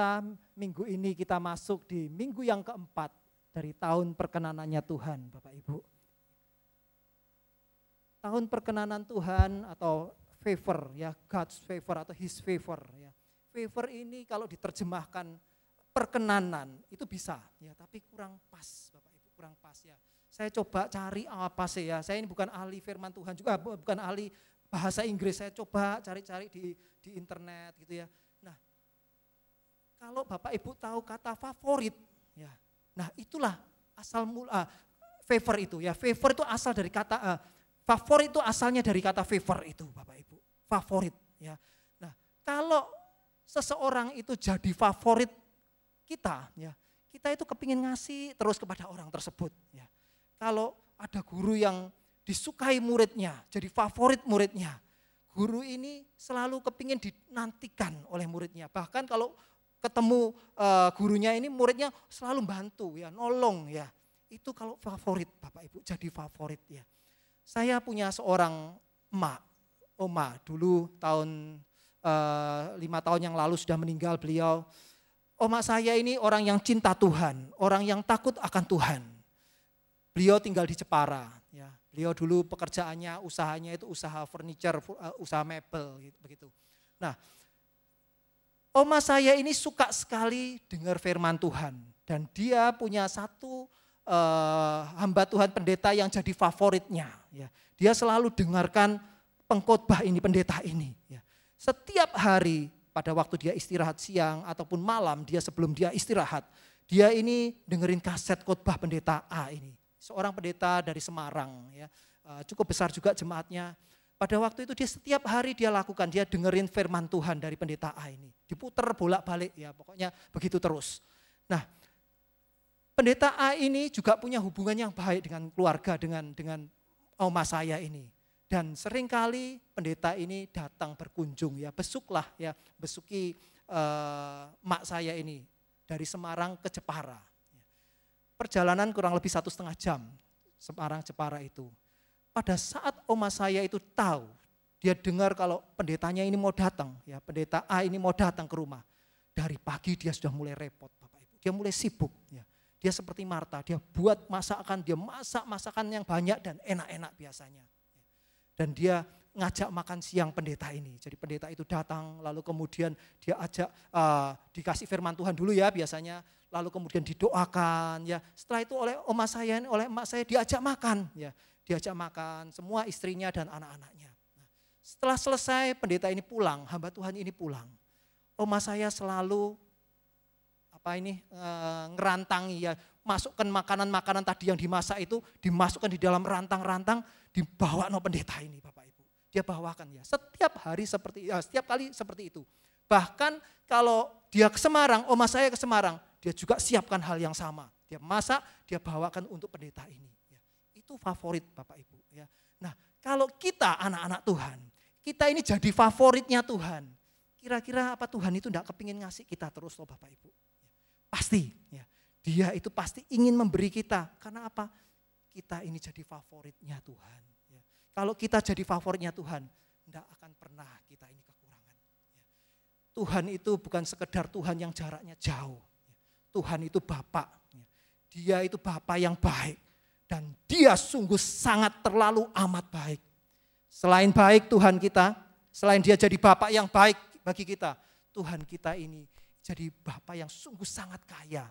biasa minggu ini kita masuk di minggu yang keempat dari tahun perkenanannya Tuhan Bapak Ibu. Tahun perkenanan Tuhan atau favor ya God's favor atau His favor ya. Favor ini kalau diterjemahkan perkenanan itu bisa ya tapi kurang pas Bapak Ibu kurang pas ya. Saya coba cari apa sih ya. Saya ini bukan ahli firman Tuhan juga bukan ahli bahasa Inggris. Saya coba cari-cari di di internet gitu ya kalau Bapak Ibu tahu kata favorit, ya. Nah, itulah asal mula uh, favor itu ya. Favor itu asal dari kata uh, favorit itu asalnya dari kata favor itu Bapak Ibu. Favorit ya. Nah, kalau seseorang itu jadi favorit kita ya, kita itu kepingin ngasih terus kepada orang tersebut ya. Kalau ada guru yang disukai muridnya, jadi favorit muridnya. Guru ini selalu kepingin dinantikan oleh muridnya. Bahkan kalau ketemu uh, gurunya ini muridnya selalu bantu ya, nolong ya. Itu kalau favorit Bapak Ibu, jadi favorit ya. Saya punya seorang emak, oma dulu tahun uh, lima tahun yang lalu sudah meninggal beliau. Oma saya ini orang yang cinta Tuhan, orang yang takut akan Tuhan. Beliau tinggal di Jepara, ya. Beliau dulu pekerjaannya, usahanya itu usaha furniture, eh, usaha mebel gitu, begitu. Nah, Oma saya ini suka sekali dengar firman Tuhan. Dan dia punya satu uh, hamba Tuhan pendeta yang jadi favoritnya. Ya. Dia selalu dengarkan pengkhotbah ini, pendeta ini. Ya. Setiap hari pada waktu dia istirahat siang ataupun malam, dia sebelum dia istirahat, dia ini dengerin kaset khotbah pendeta A ini. Seorang pendeta dari Semarang ya. Eh, cukup besar juga jemaatnya pada waktu itu dia setiap hari dia lakukan, dia dengerin firman Tuhan dari pendeta A ini. Diputer bolak-balik ya, pokoknya begitu terus. Nah, pendeta A ini juga punya hubungan yang baik dengan keluarga, dengan dengan oma saya ini. Dan seringkali pendeta ini datang berkunjung ya, besuklah ya, besuki uh, mak saya ini dari Semarang ke Jepara. Perjalanan kurang lebih satu setengah jam Semarang Jepara itu pada saat oma saya itu tahu, dia dengar kalau pendetanya ini mau datang, ya pendeta A ini mau datang ke rumah. Dari pagi dia sudah mulai repot, Bapak Ibu. Dia mulai sibuk, ya. Dia seperti Marta, dia buat masakan, dia masak masakan yang banyak dan enak-enak biasanya. Dan dia ngajak makan siang pendeta ini. Jadi pendeta itu datang, lalu kemudian dia ajak uh, dikasih firman Tuhan dulu ya biasanya, lalu kemudian didoakan ya. Setelah itu oleh oma saya, oleh emak saya diajak makan ya diajak makan, semua istrinya dan anak-anaknya. Nah, setelah selesai pendeta ini pulang, hamba Tuhan ini pulang. Oma saya selalu apa ini e, ngerantangi ya masukkan makanan-makanan tadi yang dimasak itu dimasukkan di dalam rantang-rantang dibawa no pendeta ini Bapak Ibu. Dia bawakan ya setiap hari seperti ya, setiap kali seperti itu. Bahkan kalau dia ke Semarang, oma saya ke Semarang, dia juga siapkan hal yang sama. Dia masak, dia bawakan untuk pendeta ini itu favorit Bapak Ibu. Ya. Nah kalau kita anak-anak Tuhan, kita ini jadi favoritnya Tuhan. Kira-kira apa Tuhan itu tidak kepingin ngasih kita terus loh Bapak Ibu. Pasti ya. Dia itu pasti ingin memberi kita. Karena apa? Kita ini jadi favoritnya Tuhan. Ya. Kalau kita jadi favoritnya Tuhan, tidak akan pernah kita ini kekurangan. Ya. Tuhan itu bukan sekedar Tuhan yang jaraknya jauh. Ya. Tuhan itu Bapak. Ya. Dia itu Bapak yang baik dan dia sungguh sangat terlalu amat baik. Selain baik Tuhan kita, selain dia jadi Bapak yang baik bagi kita, Tuhan kita ini jadi Bapak yang sungguh sangat kaya.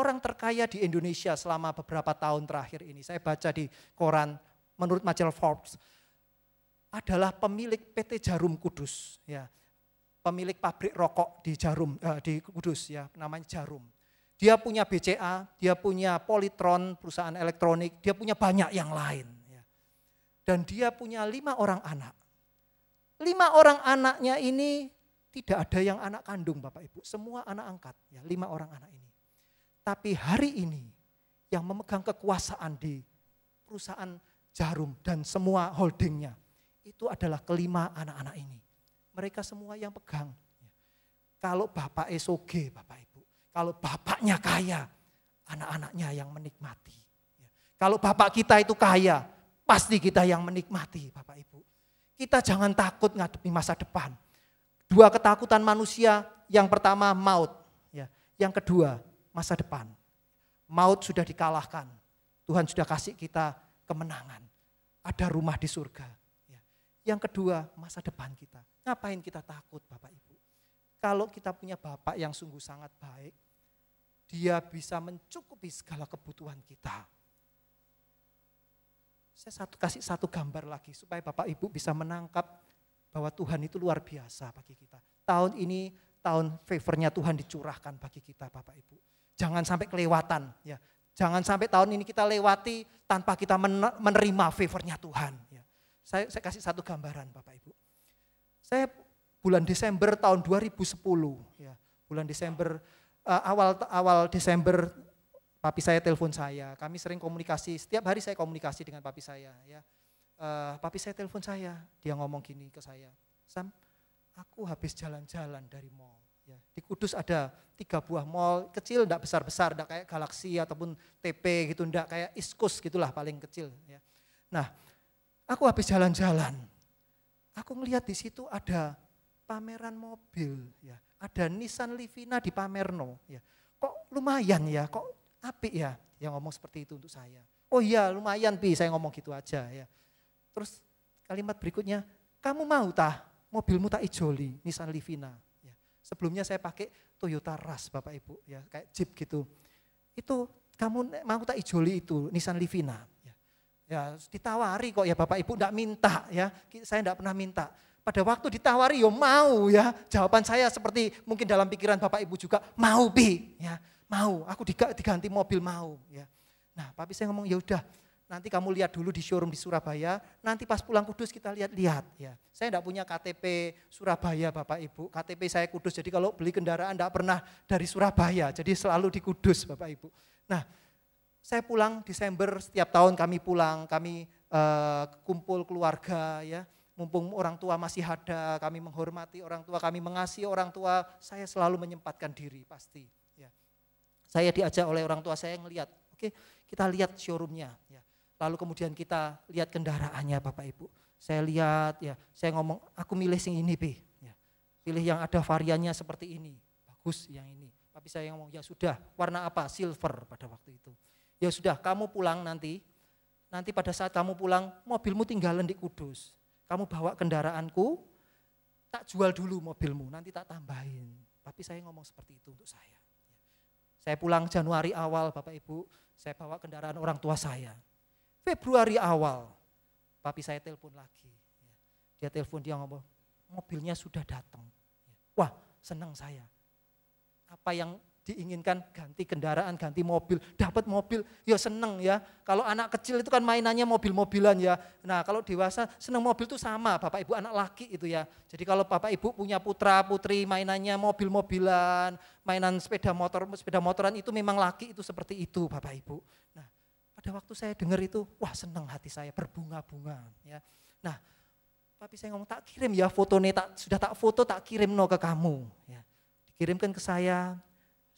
Orang terkaya di Indonesia selama beberapa tahun terakhir ini, saya baca di koran menurut majalah Forbes, adalah pemilik PT Jarum Kudus. ya Pemilik pabrik rokok di Jarum, eh, di Kudus ya, namanya Jarum. Dia punya BCA, dia punya Politron, perusahaan elektronik, dia punya banyak yang lain. Ya. Dan dia punya lima orang anak. Lima orang anaknya ini tidak ada yang anak kandung Bapak Ibu. Semua anak angkat, ya, lima orang anak ini. Tapi hari ini yang memegang kekuasaan di perusahaan jarum dan semua holdingnya. Itu adalah kelima anak-anak ini. Mereka semua yang pegang. Kalau Bapak SOG, Bapak Ibu kalau bapaknya kaya, anak-anaknya yang menikmati. Kalau bapak kita itu kaya, pasti kita yang menikmati Bapak Ibu. Kita jangan takut ngadepi masa depan. Dua ketakutan manusia, yang pertama maut, ya. yang kedua masa depan. Maut sudah dikalahkan, Tuhan sudah kasih kita kemenangan. Ada rumah di surga. Ya. Yang kedua masa depan kita. Ngapain kita takut Bapak Ibu? Kalau kita punya Bapak yang sungguh sangat baik, dia bisa mencukupi segala kebutuhan kita. Saya satu, kasih satu gambar lagi supaya Bapak Ibu bisa menangkap bahwa Tuhan itu luar biasa bagi kita. Tahun ini tahun favornya Tuhan dicurahkan bagi kita Bapak Ibu. Jangan sampai kelewatan ya. Jangan sampai tahun ini kita lewati tanpa kita menerima favornya Tuhan. Ya. Saya, saya kasih satu gambaran Bapak Ibu. Saya bulan Desember tahun 2010 ya. Bulan Desember uh, awal awal Desember papi saya telepon saya. Kami sering komunikasi, setiap hari saya komunikasi dengan papi saya ya. Uh, papi saya telepon saya, dia ngomong gini ke saya. Sam, aku habis jalan-jalan dari mall. Ya, di Kudus ada tiga buah mall kecil, tidak besar-besar, tidak kayak Galaksi ataupun TP gitu, tidak kayak Iskus gitulah paling kecil. Ya. Nah, aku habis jalan-jalan, aku ngelihat di situ ada pameran mobil ya. Ada Nissan Livina di Pamerno ya. Kok lumayan ya, kok apik ya yang ngomong seperti itu untuk saya. Oh iya lumayan Pi, saya ngomong gitu aja ya. Terus kalimat berikutnya, kamu mau tah mobilmu tak ijoli Nissan Livina. Ya. Sebelumnya saya pakai Toyota Rush Bapak Ibu ya, kayak Jeep gitu. Itu kamu mau tak ijoli itu Nissan Livina. Ya, ya ditawari kok ya Bapak Ibu enggak minta ya. Saya tidak pernah minta. Pada waktu ditawari yo mau ya. Jawaban saya seperti mungkin dalam pikiran Bapak Ibu juga mau bi ya. Mau, aku diganti mobil mau ya. Nah, tapi saya ngomong ya udah nanti kamu lihat dulu di showroom di Surabaya, nanti pas pulang Kudus kita lihat-lihat ya. Saya tidak punya KTP Surabaya Bapak Ibu, KTP saya Kudus. Jadi kalau beli kendaraan tidak pernah dari Surabaya, jadi selalu di Kudus Bapak Ibu. Nah, saya pulang Desember setiap tahun kami pulang, kami uh, kumpul keluarga ya mumpung orang tua masih ada, kami menghormati orang tua, kami mengasihi orang tua, saya selalu menyempatkan diri pasti. Ya. Saya diajak oleh orang tua saya ngelihat, oke kita lihat showroomnya. Ya. Lalu kemudian kita lihat kendaraannya Bapak Ibu. Saya lihat, ya saya ngomong, aku milih sing ini Bi. Ya. Pilih yang ada variannya seperti ini, bagus yang ini. Tapi saya ngomong, ya sudah, warna apa? Silver pada waktu itu. Ya sudah, kamu pulang nanti, nanti pada saat kamu pulang, mobilmu tinggalan di Kudus kamu bawa kendaraanku, tak jual dulu mobilmu, nanti tak tambahin. Tapi saya ngomong seperti itu untuk saya. Saya pulang Januari awal Bapak Ibu, saya bawa kendaraan orang tua saya. Februari awal, papi saya telepon lagi. Dia telepon, dia ngomong, mobilnya sudah datang. Wah, senang saya. Apa yang diinginkan ganti kendaraan, ganti mobil, dapat mobil, ya seneng ya. Kalau anak kecil itu kan mainannya mobil-mobilan ya. Nah kalau dewasa seneng mobil itu sama, bapak ibu anak laki itu ya. Jadi kalau bapak ibu punya putra putri mainannya mobil-mobilan, mainan sepeda motor, sepeda motoran itu memang laki itu seperti itu bapak ibu. Nah pada waktu saya dengar itu, wah seneng hati saya berbunga-bunga ya. Nah tapi saya ngomong tak kirim ya fotonya, tak, sudah tak foto tak kirim no ke kamu ya. Dikirimkan ke saya,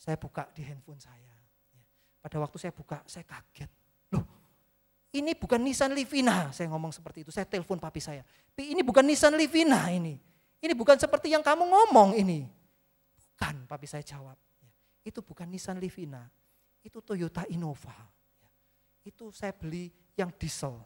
saya buka di handphone saya. Ya. Pada waktu saya buka, saya kaget. Loh, ini bukan Nissan Livina. Saya ngomong seperti itu. Saya telepon papi saya. Pi, ini bukan Nissan Livina ini. Ini bukan seperti yang kamu ngomong ini. Bukan, papi saya jawab. Ya. Itu bukan Nissan Livina. Itu Toyota Innova. Ya. Itu saya beli yang diesel.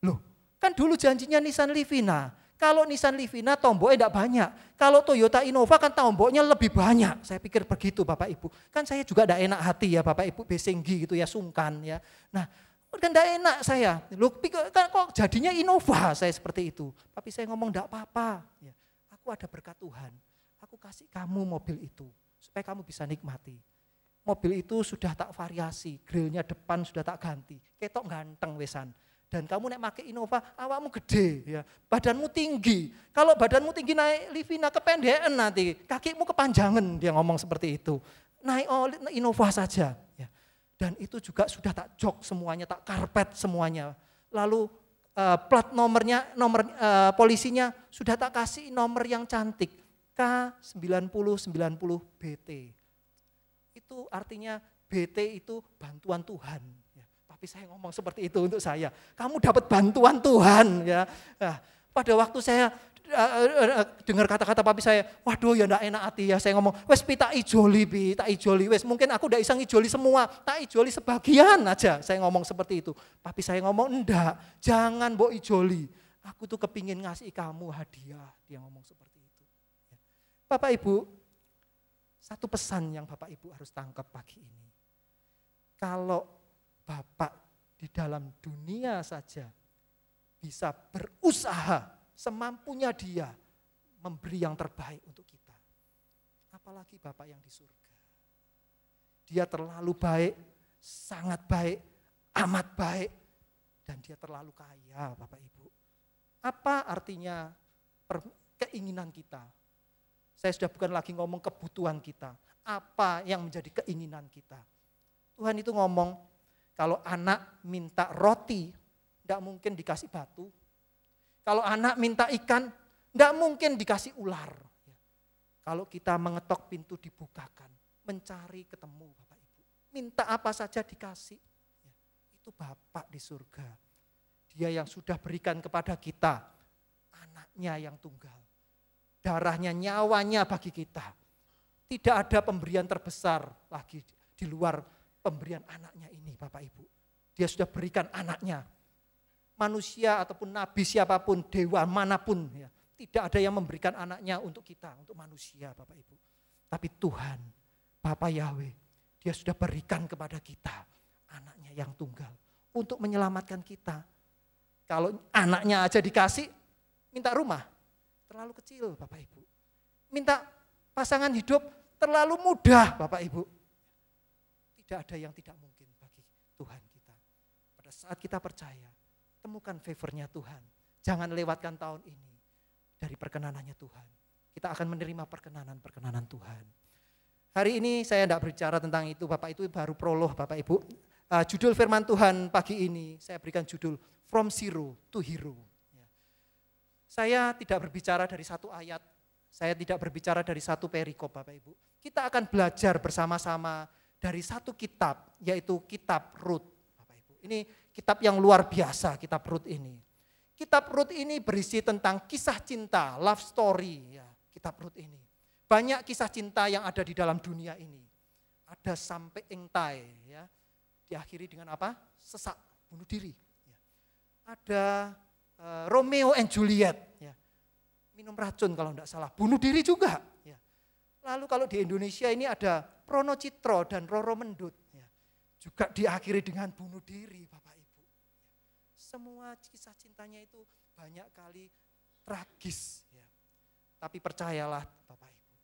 Loh, kan dulu janjinya Nissan Livina. Kalau Nissan Livina tomboknya tidak banyak. Kalau Toyota Innova kan tomboknya lebih banyak. Saya pikir begitu Bapak Ibu. Kan saya juga tidak enak hati ya Bapak Ibu besenggi gitu ya sungkan ya. Nah kan tidak enak saya. pikir kan kok jadinya Innova saya seperti itu. Tapi saya ngomong tidak apa-apa. Ya, aku ada berkat Tuhan. Aku kasih kamu mobil itu supaya kamu bisa nikmati. Mobil itu sudah tak variasi, grillnya depan sudah tak ganti, ketok ganteng wesan dan kamu naik pakai Innova awakmu gede ya badanmu tinggi kalau badanmu tinggi naik Livina kependekan nanti kakimu kepanjangan dia ngomong seperti itu naik oh Innova saja ya dan itu juga sudah tak jok semuanya tak karpet semuanya lalu uh, plat nomornya nomor uh, polisinya sudah tak kasih nomor yang cantik K9090BT itu artinya BT itu bantuan Tuhan tapi saya ngomong seperti itu untuk saya. Kamu dapat bantuan Tuhan ya. Nah, pada waktu saya eh, eh, eh, dengar kata-kata papi saya, waduh ya ndak enak hati ya. Saya ngomong, wes pita ijoli pi, tak ijoli wes. Mungkin aku ndak isang ijoli semua, tak ijoli sebagian aja. Saya ngomong seperti itu. Papi saya ngomong, ndak, jangan mbok ijoli. Aku tuh kepingin ngasih kamu hadiah. Dia ngomong seperti itu. Ya. Bapak Ibu, satu pesan yang Bapak Ibu harus tangkap pagi ini. Kalau Bapak di dalam dunia saja bisa berusaha semampunya dia memberi yang terbaik untuk kita. Apalagi Bapak yang di surga. Dia terlalu baik, sangat baik, amat baik, dan dia terlalu kaya Bapak Ibu. Apa artinya keinginan kita? Saya sudah bukan lagi ngomong kebutuhan kita. Apa yang menjadi keinginan kita? Tuhan itu ngomong, kalau anak minta roti, tidak mungkin dikasih batu. Kalau anak minta ikan, tidak mungkin dikasih ular. Kalau kita mengetok pintu dibukakan, mencari ketemu Bapak Ibu. Minta apa saja dikasih. Itu Bapak di surga. Dia yang sudah berikan kepada kita anaknya yang tunggal. Darahnya, nyawanya bagi kita. Tidak ada pemberian terbesar lagi di luar pemberian anaknya ini Bapak Ibu. Dia sudah berikan anaknya. Manusia ataupun nabi siapapun, dewa manapun ya. Tidak ada yang memberikan anaknya untuk kita, untuk manusia Bapak Ibu. Tapi Tuhan, Bapak Yahweh, dia sudah berikan kepada kita anaknya yang tunggal untuk menyelamatkan kita. Kalau anaknya aja dikasih, minta rumah, terlalu kecil Bapak Ibu. Minta pasangan hidup terlalu mudah Bapak Ibu. Tidak ada yang tidak mungkin bagi Tuhan kita. Pada saat kita percaya, temukan favornya Tuhan. Jangan lewatkan tahun ini dari perkenanannya Tuhan. Kita akan menerima perkenanan-perkenanan Tuhan. Hari ini saya tidak berbicara tentang itu, Bapak itu baru proloh Bapak Ibu. Uh, judul firman Tuhan pagi ini saya berikan judul From Zero to Hero. Ya. Saya tidak berbicara dari satu ayat, saya tidak berbicara dari satu perikop Bapak Ibu. Kita akan belajar bersama-sama dari satu kitab, yaitu kitab Rut. Bapak Ibu, ini kitab yang luar biasa, kitab Rut ini. Kitab Rut ini berisi tentang kisah cinta, love story, ya, kitab Rut ini. Banyak kisah cinta yang ada di dalam dunia ini. Ada sampai engtai, ya. diakhiri dengan apa? Sesak, bunuh diri. Ya. Ada uh, Romeo and Juliet, ya. minum racun kalau tidak salah, bunuh diri juga. Ya. Lalu kalau di Indonesia ini ada Rono Citro dan Roro Mendut ya, juga diakhiri dengan bunuh diri Bapak Ibu. Semua kisah cintanya itu banyak kali tragis. Ya. Tapi percayalah Bapak Ibu,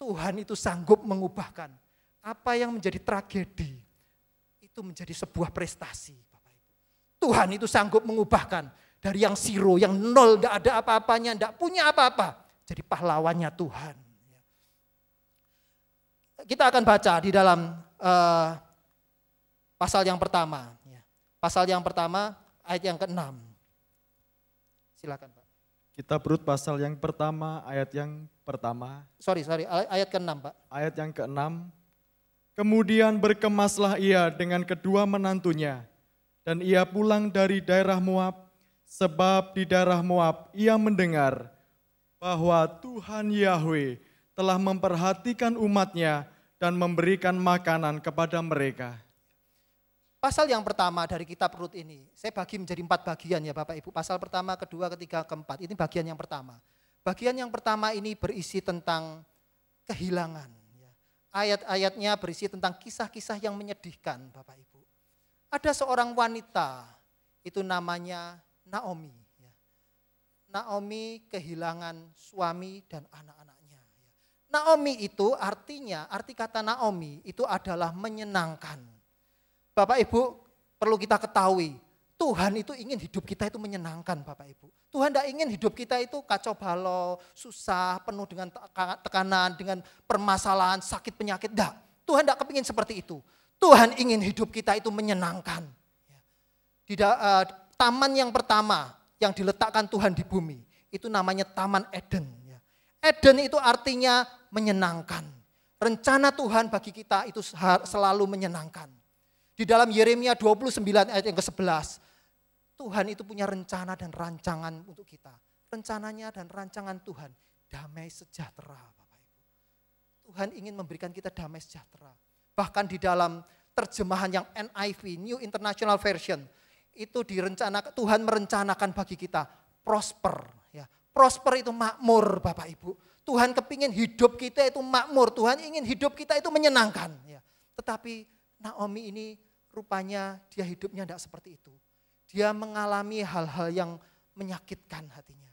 Tuhan itu sanggup mengubahkan apa yang menjadi tragedi itu menjadi sebuah prestasi Bapak Ibu. Tuhan itu sanggup mengubahkan dari yang siro, yang nol, tidak ada apa-apanya, tidak punya apa-apa. Jadi pahlawannya Tuhan kita akan baca di dalam uh, pasal yang pertama. Ya. Pasal yang pertama ayat yang ke-6. Silakan Pak. Kita perut pasal yang pertama ayat yang pertama. Sorry, sorry, ayat ke-6 Pak. Ayat yang ke-6. Kemudian berkemaslah ia dengan kedua menantunya dan ia pulang dari daerah Moab sebab di daerah Moab ia mendengar bahwa Tuhan Yahweh telah memperhatikan umatnya dan memberikan makanan kepada mereka. Pasal yang pertama dari kitab Rut ini, saya bagi menjadi empat bagian ya Bapak Ibu. Pasal pertama, kedua, ketiga, keempat, ini bagian yang pertama. Bagian yang pertama ini berisi tentang kehilangan. Ya. Ayat-ayatnya berisi tentang kisah-kisah yang menyedihkan Bapak Ibu. Ada seorang wanita, itu namanya Naomi. Ya. Naomi kehilangan suami dan anak-anak Naomi itu artinya, arti kata Naomi itu adalah menyenangkan. Bapak Ibu perlu kita ketahui, Tuhan itu ingin hidup kita itu menyenangkan Bapak Ibu. Tuhan tidak ingin hidup kita itu kacau balau, susah, penuh dengan tekanan, dengan permasalahan, sakit, penyakit. Tidak, Tuhan tidak kepingin seperti itu. Tuhan ingin hidup kita itu menyenangkan. Di uh, eh, taman yang pertama yang diletakkan Tuhan di bumi, itu namanya Taman Eden. Ya. Eden itu artinya menyenangkan. Rencana Tuhan bagi kita itu selalu menyenangkan. Di dalam Yeremia 29 ayat yang ke-11, Tuhan itu punya rencana dan rancangan untuk kita. Rencananya dan rancangan Tuhan, damai sejahtera Bapak Ibu. Tuhan ingin memberikan kita damai sejahtera. Bahkan di dalam terjemahan yang NIV, New International Version, itu direncanakan Tuhan merencanakan bagi kita prosper ya. Prosper itu makmur Bapak Ibu. Tuhan kepingin hidup kita itu makmur. Tuhan ingin hidup kita itu menyenangkan. Ya. Tetapi Naomi ini rupanya dia hidupnya tidak seperti itu. Dia mengalami hal-hal yang menyakitkan hatinya.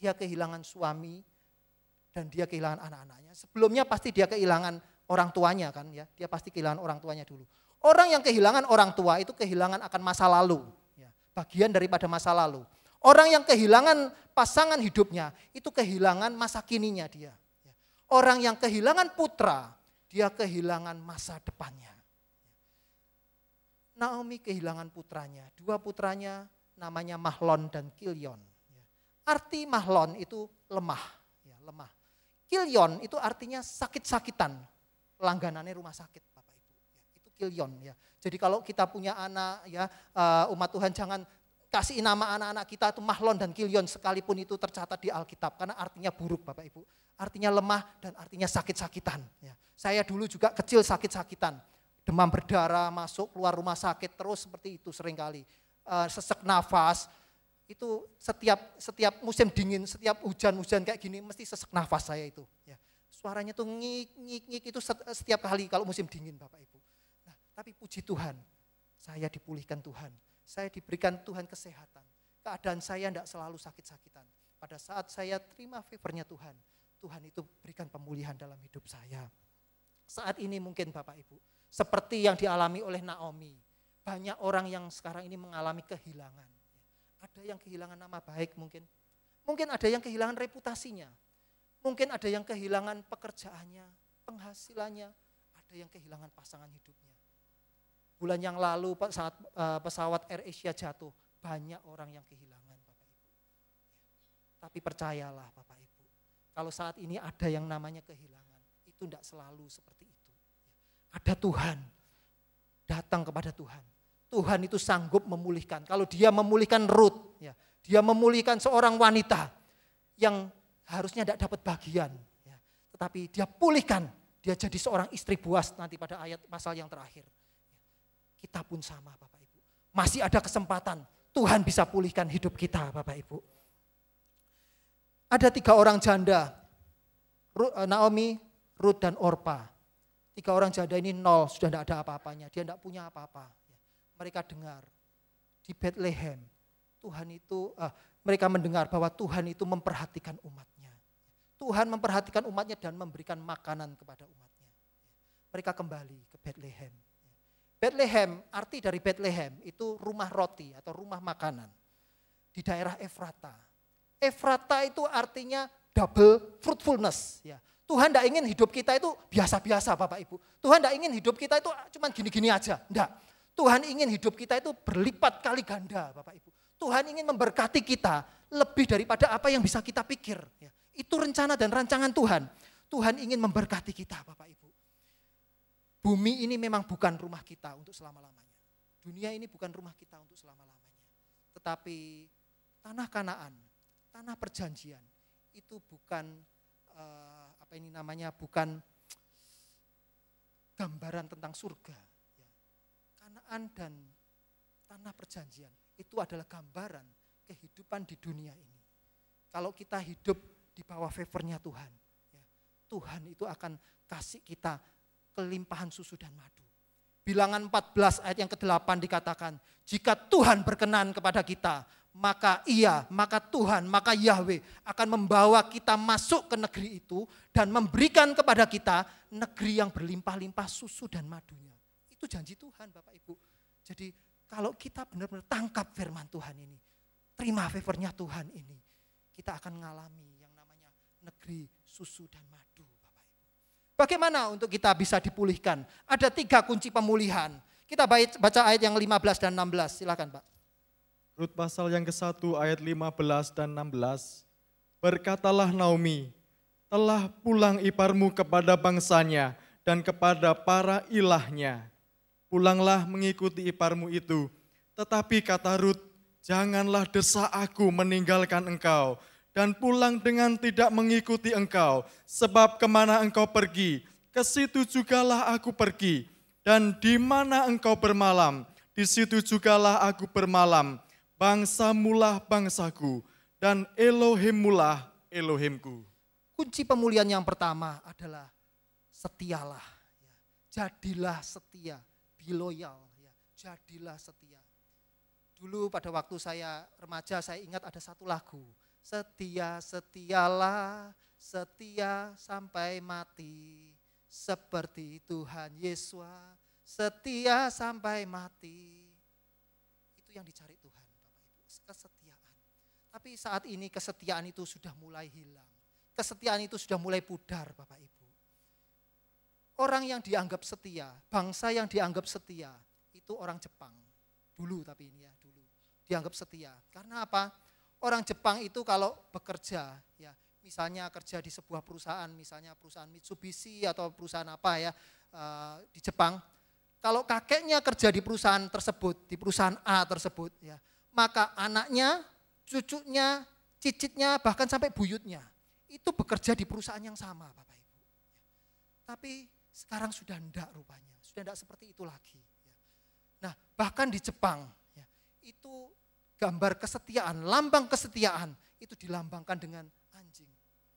Dia kehilangan suami dan dia kehilangan anak-anaknya. Sebelumnya pasti dia kehilangan orang tuanya kan ya. Dia pasti kehilangan orang tuanya dulu. Orang yang kehilangan orang tua itu kehilangan akan masa lalu. Ya. Bagian daripada masa lalu. Orang yang kehilangan pasangan hidupnya itu kehilangan masa kininya dia. Orang yang kehilangan putra, dia kehilangan masa depannya. Naomi kehilangan putranya, dua putranya namanya Mahlon dan Kilion. Arti Mahlon itu lemah, ya, lemah. Kilion itu artinya sakit-sakitan, langganannya rumah sakit Bapak Ibu. Itu Kilion ya. Jadi kalau kita punya anak ya eh, umat Tuhan jangan kasih nama anak-anak kita itu Mahlon dan Kilion sekalipun itu tercatat di Alkitab karena artinya buruk Bapak Ibu. Artinya lemah dan artinya sakit-sakitan. Ya. Saya dulu juga kecil sakit-sakitan. Demam berdarah, masuk keluar rumah sakit terus seperti itu seringkali. kali eh, sesek nafas itu setiap setiap musim dingin, setiap hujan-hujan kayak gini mesti sesek nafas saya itu. Ya. Suaranya tuh ngik ngik ngik itu setiap kali kalau musim dingin Bapak Ibu. Nah, tapi puji Tuhan, saya dipulihkan Tuhan saya diberikan Tuhan kesehatan. Keadaan saya tidak selalu sakit-sakitan. Pada saat saya terima favornya Tuhan, Tuhan itu berikan pemulihan dalam hidup saya. Saat ini mungkin Bapak Ibu, seperti yang dialami oleh Naomi. Banyak orang yang sekarang ini mengalami kehilangan. Ada yang kehilangan nama baik mungkin. Mungkin ada yang kehilangan reputasinya. Mungkin ada yang kehilangan pekerjaannya, penghasilannya. Ada yang kehilangan pasangan hidupnya bulan yang lalu saat eh, pesawat Air Asia jatuh, banyak orang yang kehilangan Bapak Ibu. Tapi percayalah Bapak Ibu, kalau saat ini ada yang namanya kehilangan, itu tidak selalu seperti itu. Ada Tuhan, datang kepada Tuhan. Tuhan itu sanggup memulihkan. Kalau dia memulihkan Ruth, ya, dia memulihkan seorang wanita yang harusnya tidak dapat bagian. Ya. Tetapi dia pulihkan, dia jadi seorang istri buas nanti pada ayat pasal yang terakhir. Kita pun sama Bapak Ibu. Masih ada kesempatan Tuhan bisa pulihkan hidup kita Bapak Ibu. Ada tiga orang janda, eh, Naomi, Ruth dan Orpa. Tiga orang janda ini nol, sudah tidak ada apa-apanya. Dia tidak punya apa-apa. Mereka dengar di Bethlehem, Tuhan itu, uh, mereka mendengar bahwa Tuhan itu memperhatikan umatnya. Tuhan memperhatikan umatnya dan memberikan makanan kepada umatnya. Mereka kembali ke Bethlehem. Bethlehem, arti dari Bethlehem itu rumah roti atau rumah makanan. Di daerah Efrata. Efrata itu artinya double fruitfulness. Ya. Tuhan tidak ingin hidup kita itu biasa-biasa Bapak Ibu. Tuhan tidak ingin hidup kita itu cuma gini-gini aja. Tidak. Tuhan ingin hidup kita itu berlipat kali ganda Bapak Ibu. Tuhan ingin memberkati kita lebih daripada apa yang bisa kita pikir. Ya. Itu rencana dan rancangan Tuhan. Tuhan ingin memberkati kita Bapak Ibu. Bumi ini memang bukan rumah kita untuk selama-lamanya. Dunia ini bukan rumah kita untuk selama-lamanya. Tetapi tanah Kanaan, tanah perjanjian itu bukan eh, apa ini namanya bukan gambaran tentang surga. Ya. Kanaan dan tanah perjanjian itu adalah gambaran kehidupan di dunia ini. Kalau kita hidup di bawah favornya Tuhan, ya, Tuhan itu akan kasih kita kelimpahan susu dan madu. Bilangan 14 ayat yang ke-8 dikatakan, jika Tuhan berkenan kepada kita, maka ia, maka Tuhan, maka Yahweh akan membawa kita masuk ke negeri itu dan memberikan kepada kita negeri yang berlimpah-limpah susu dan madunya. Itu janji Tuhan Bapak Ibu. Jadi kalau kita benar-benar tangkap firman Tuhan ini, terima favornya Tuhan ini, kita akan mengalami yang namanya negeri susu dan madu. Bagaimana untuk kita bisa dipulihkan? Ada tiga kunci pemulihan. Kita baca ayat yang 15 dan 16. Silakan Pak. Rut pasal yang ke-1 ayat 15 dan 16. Berkatalah Naomi, telah pulang iparmu kepada bangsanya dan kepada para ilahnya. Pulanglah mengikuti iparmu itu. Tetapi kata Rut, janganlah desa aku meninggalkan engkau, dan pulang dengan tidak mengikuti engkau. Sebab kemana engkau pergi, ke situ jugalah aku pergi. Dan di mana engkau bermalam, di situ jugalah aku bermalam. Bangsa mulah bangsaku, dan Elohim mulah Elohimku. Kunci pemulihan yang pertama adalah setialah. Ya. Jadilah setia, be loyal. Ya. Jadilah setia. Dulu pada waktu saya remaja, saya ingat ada satu lagu Setia, setialah, setia sampai mati. Seperti Tuhan Yesus, setia sampai mati. Itu yang dicari Tuhan, Bapak Ibu, kesetiaan. Tapi saat ini kesetiaan itu sudah mulai hilang. Kesetiaan itu sudah mulai pudar, Bapak Ibu. Orang yang dianggap setia, bangsa yang dianggap setia, itu orang Jepang. Dulu tapi ini ya, dulu dianggap setia. Karena apa? orang Jepang itu kalau bekerja ya misalnya kerja di sebuah perusahaan misalnya perusahaan Mitsubishi atau perusahaan apa ya uh, di Jepang kalau kakeknya kerja di perusahaan tersebut di perusahaan A tersebut ya maka anaknya cucunya cicitnya bahkan sampai buyutnya itu bekerja di perusahaan yang sama Bapak Ibu tapi sekarang sudah tidak rupanya sudah tidak seperti itu lagi ya. nah bahkan di Jepang ya, itu gambar kesetiaan, lambang kesetiaan itu dilambangkan dengan anjing,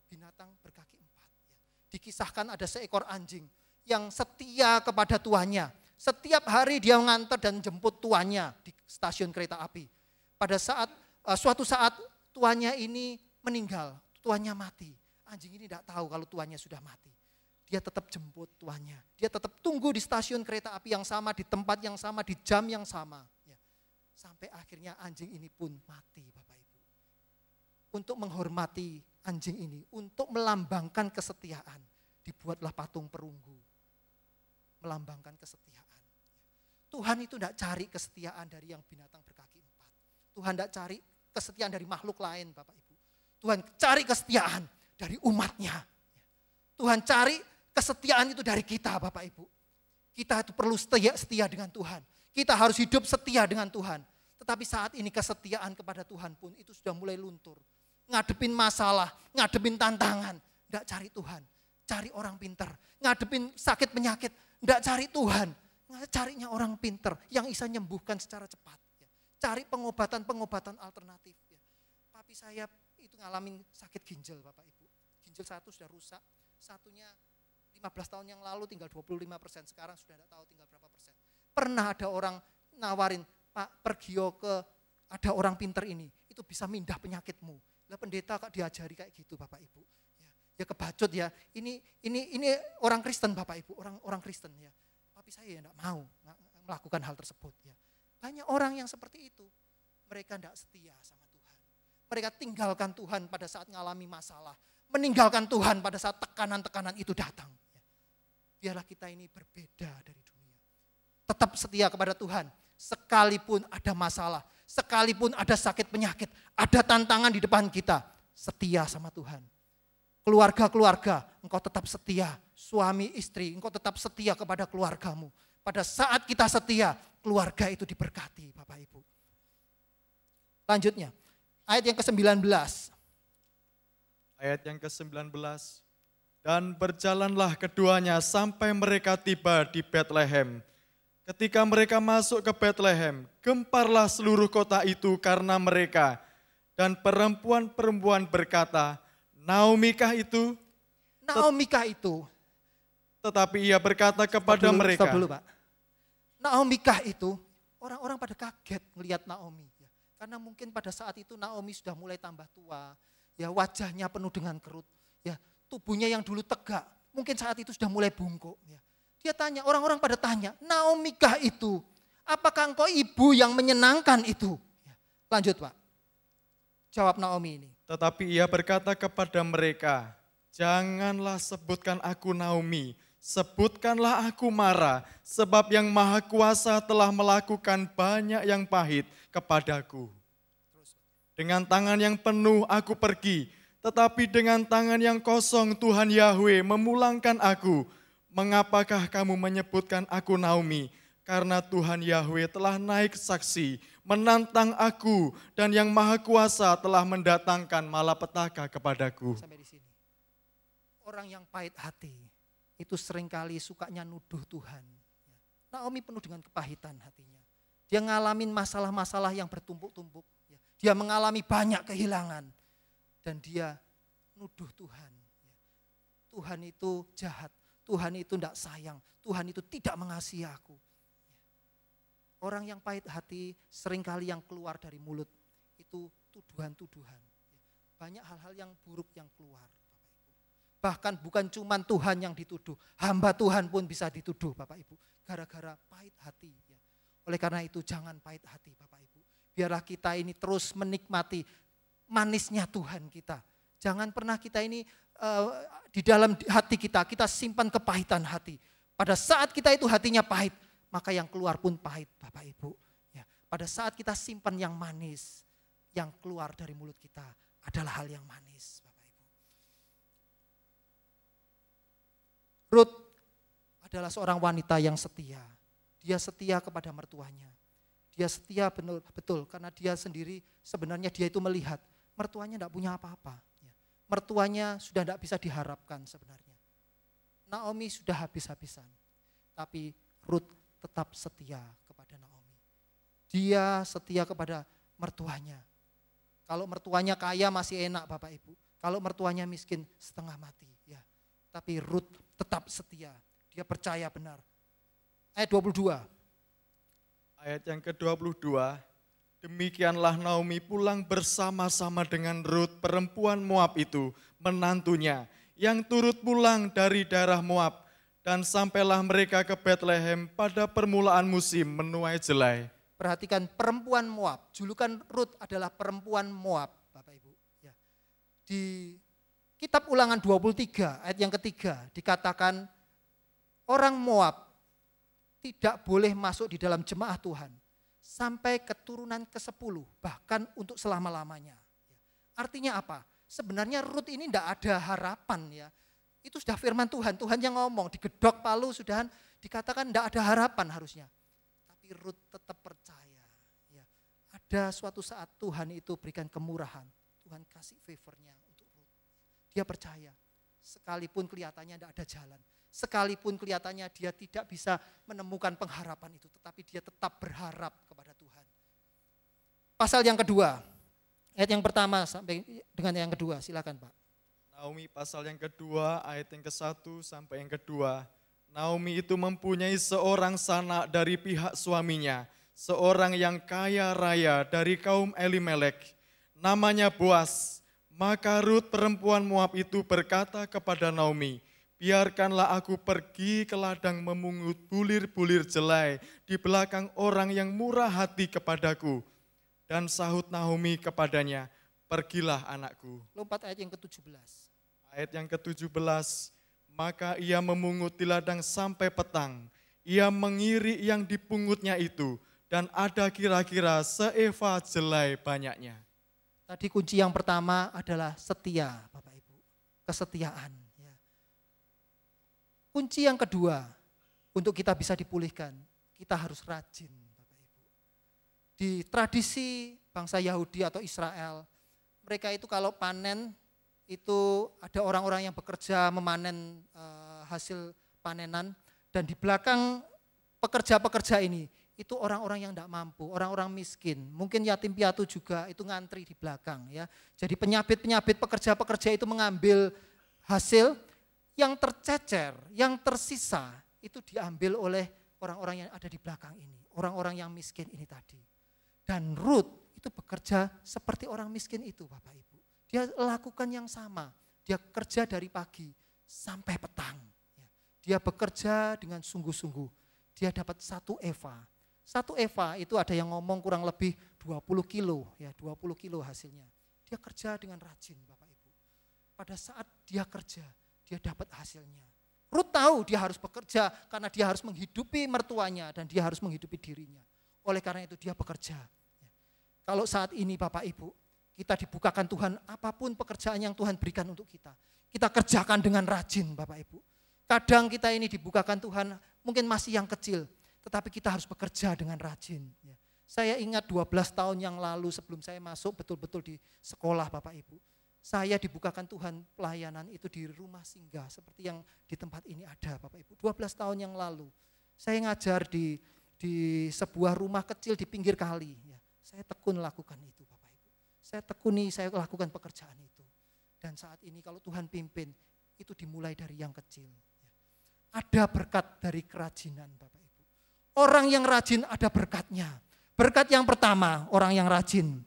binatang berkaki empat. Ya. Dikisahkan ada seekor anjing yang setia kepada tuannya. Setiap hari dia mengantar dan jemput tuannya di stasiun kereta api. Pada saat eh, suatu saat tuannya ini meninggal, tuannya mati. Anjing ini tidak tahu kalau tuannya sudah mati. Dia tetap jemput tuannya. Dia tetap tunggu di stasiun kereta api yang sama, di tempat yang sama, di jam yang sama. Sampai akhirnya anjing ini pun mati Bapak Ibu. Untuk menghormati anjing ini, untuk melambangkan kesetiaan, dibuatlah patung perunggu. Melambangkan kesetiaan. Tuhan itu tidak cari kesetiaan dari yang binatang berkaki empat. Tuhan tidak cari kesetiaan dari makhluk lain Bapak Ibu. Tuhan cari kesetiaan dari umatnya. Tuhan cari kesetiaan itu dari kita Bapak Ibu. Kita itu perlu setia, setia dengan Tuhan. Kita harus hidup setia dengan Tuhan. Tetapi saat ini kesetiaan kepada Tuhan pun itu sudah mulai luntur. Ngadepin masalah, ngadepin tantangan, enggak cari Tuhan. Cari orang pinter. Ngadepin sakit penyakit, enggak cari Tuhan. Nah, carinya orang pinter yang bisa nyembuhkan secara cepat. Ya. Cari pengobatan-pengobatan alternatif. Papi ya. saya itu ngalamin sakit ginjal Bapak Ibu. Ginjal satu sudah rusak, satunya 15 tahun yang lalu tinggal 25 persen, sekarang sudah enggak tahu tinggal berapa persen. Pernah ada orang nawarin, Pak pergi ke ada orang pinter ini, itu bisa mindah penyakitmu. Lah pendeta kok diajari kayak gitu Bapak Ibu. Ya, ya kebacut ya. Ini ini ini orang Kristen Bapak Ibu, orang orang Kristen ya. Tapi saya ya enggak mau melakukan hal tersebut ya. Banyak orang yang seperti itu. Mereka enggak setia sama Tuhan. Mereka tinggalkan Tuhan pada saat mengalami masalah, meninggalkan Tuhan pada saat tekanan-tekanan itu datang. Ya. Biarlah kita ini berbeda dari dunia. Tetap setia kepada Tuhan, Sekalipun ada masalah, sekalipun ada sakit penyakit, ada tantangan di depan kita, setia sama Tuhan. Keluarga-keluarga, engkau tetap setia. Suami, istri, engkau tetap setia kepada keluargamu. Pada saat kita setia, keluarga itu diberkati Bapak Ibu. Lanjutnya, ayat yang ke-19. Ayat yang ke-19, dan berjalanlah keduanya sampai mereka tiba di Bethlehem Ketika mereka masuk ke Bethlehem, gemparlah seluruh kota itu karena mereka. Dan perempuan-perempuan berkata, Naomikah itu? Naomikah itu. Tetapi ia berkata kepada dulu, mereka. Stop dulu Pak. Naomikah itu, orang-orang pada kaget melihat Naomi. Ya. Karena mungkin pada saat itu Naomi sudah mulai tambah tua. Ya wajahnya penuh dengan kerut. Ya tubuhnya yang dulu tegak. Mungkin saat itu sudah mulai bungkuk. Ya. Dia tanya, orang-orang pada tanya, kah itu? Apakah engkau ibu yang menyenangkan itu? Ya, lanjut Pak. Jawab Naomi ini. Tetapi ia berkata kepada mereka, janganlah sebutkan aku Naomi, sebutkanlah aku Mara, sebab yang maha kuasa telah melakukan banyak yang pahit kepadaku. Dengan tangan yang penuh aku pergi, tetapi dengan tangan yang kosong Tuhan Yahweh memulangkan aku mengapakah kamu menyebutkan aku Naomi? Karena Tuhan Yahweh telah naik saksi, menantang aku, dan yang maha kuasa telah mendatangkan malapetaka kepadaku. Sampai di sini. Orang yang pahit hati, itu seringkali sukanya nuduh Tuhan. Naomi penuh dengan kepahitan hatinya. Dia ngalamin masalah-masalah yang bertumpuk-tumpuk. Dia mengalami banyak kehilangan. Dan dia nuduh Tuhan. Tuhan itu jahat. Tuhan itu tidak sayang, Tuhan itu tidak mengasihi aku. Orang yang pahit hati seringkali yang keluar dari mulut itu tuduhan-tuduhan. Banyak hal-hal yang buruk yang keluar. Bahkan bukan cuma Tuhan yang dituduh, hamba Tuhan pun bisa dituduh Bapak Ibu. Gara-gara pahit hati. Ya. Oleh karena itu jangan pahit hati Bapak Ibu. Biarlah kita ini terus menikmati manisnya Tuhan kita. Jangan pernah kita ini Eh, di dalam hati kita, kita simpan kepahitan hati. Pada saat kita itu hatinya pahit, maka yang keluar pun pahit, Bapak Ibu. Ya, pada saat kita simpan yang manis, yang keluar dari mulut kita adalah hal yang manis, Bapak Ibu. Ruth adalah seorang wanita yang setia. Dia setia kepada mertuanya. Dia setia benar betul karena dia sendiri sebenarnya dia itu melihat mertuanya tidak punya apa-apa mertuanya sudah tidak bisa diharapkan sebenarnya. Naomi sudah habis-habisan, tapi Ruth tetap setia kepada Naomi. Dia setia kepada mertuanya. Kalau mertuanya kaya masih enak Bapak Ibu. Kalau mertuanya miskin setengah mati ya. Tapi Ruth tetap setia. Dia percaya benar. Ayat 22. Ayat yang ke-22 Demikianlah Naomi pulang bersama-sama dengan Ruth, perempuan Moab itu, menantunya, yang turut pulang dari daerah Moab. Dan sampailah mereka ke Bethlehem pada permulaan musim menuai jelai. Perhatikan perempuan Moab, julukan Ruth adalah perempuan Moab, Bapak Ibu. Ya. Di kitab ulangan 23, ayat yang ketiga, dikatakan orang Moab tidak boleh masuk di dalam jemaah Tuhan sampai keturunan ke-10, bahkan untuk selama-lamanya. Artinya apa? Sebenarnya Rut ini tidak ada harapan ya. Itu sudah firman Tuhan, Tuhan yang ngomong, digedok palu sudah dikatakan tidak ada harapan harusnya. Tapi Rut tetap percaya. Ya. Ada suatu saat Tuhan itu berikan kemurahan, Tuhan kasih favornya untuk Rut. Dia percaya, sekalipun kelihatannya tidak ada jalan sekalipun kelihatannya dia tidak bisa menemukan pengharapan itu, tetapi dia tetap berharap pasal yang kedua. Ayat yang pertama sampai dengan yang kedua, silakan Pak. Naomi pasal yang kedua, ayat yang ke satu sampai yang kedua. Naomi itu mempunyai seorang sanak dari pihak suaminya, seorang yang kaya raya dari kaum Elimelek. Namanya Boas. Maka Rut perempuan Moab itu berkata kepada Naomi, biarkanlah aku pergi ke ladang memungut bulir-bulir jelai di belakang orang yang murah hati kepadaku.' Dan sahut Naomi kepadanya, pergilah anakku. Lompat ayat yang ke-17. Ayat yang ke-17, maka ia memungut di ladang sampai petang. Ia mengiri yang dipungutnya itu, dan ada kira-kira seeva jelai banyaknya. Tadi kunci yang pertama adalah setia, Bapak Ibu. Kesetiaan. Ya. Kunci yang kedua, untuk kita bisa dipulihkan, kita harus rajin di tradisi bangsa Yahudi atau Israel, mereka itu kalau panen itu ada orang-orang yang bekerja memanen e, hasil panenan dan di belakang pekerja-pekerja ini itu orang-orang yang tidak mampu, orang-orang miskin, mungkin yatim piatu juga itu ngantri di belakang ya. Jadi penyabit-penyabit pekerja-pekerja itu mengambil hasil yang tercecer, yang tersisa itu diambil oleh orang-orang yang ada di belakang ini, orang-orang yang miskin ini tadi. Dan Ruth itu bekerja seperti orang miskin itu Bapak Ibu. Dia lakukan yang sama. Dia kerja dari pagi sampai petang. Ya. Dia bekerja dengan sungguh-sungguh. Dia dapat satu Eva. Satu Eva itu ada yang ngomong kurang lebih 20 kilo. ya 20 kilo hasilnya. Dia kerja dengan rajin Bapak Ibu. Pada saat dia kerja, dia dapat hasilnya. Ruth tahu dia harus bekerja karena dia harus menghidupi mertuanya dan dia harus menghidupi dirinya. Oleh karena itu dia bekerja. Kalau saat ini Bapak Ibu, kita dibukakan Tuhan apapun pekerjaan yang Tuhan berikan untuk kita. Kita kerjakan dengan rajin Bapak Ibu. Kadang kita ini dibukakan Tuhan mungkin masih yang kecil, tetapi kita harus bekerja dengan rajin. Saya ingat 12 tahun yang lalu sebelum saya masuk betul-betul di sekolah Bapak Ibu. Saya dibukakan Tuhan pelayanan itu di rumah singgah seperti yang di tempat ini ada Bapak Ibu. 12 tahun yang lalu saya ngajar di di sebuah rumah kecil di pinggir kali. Ya, saya tekun lakukan itu Bapak Ibu. Saya tekuni, saya lakukan pekerjaan itu. Dan saat ini kalau Tuhan pimpin, itu dimulai dari yang kecil. Ya. Ada berkat dari kerajinan Bapak Ibu. Orang yang rajin ada berkatnya. Berkat yang pertama, orang yang rajin.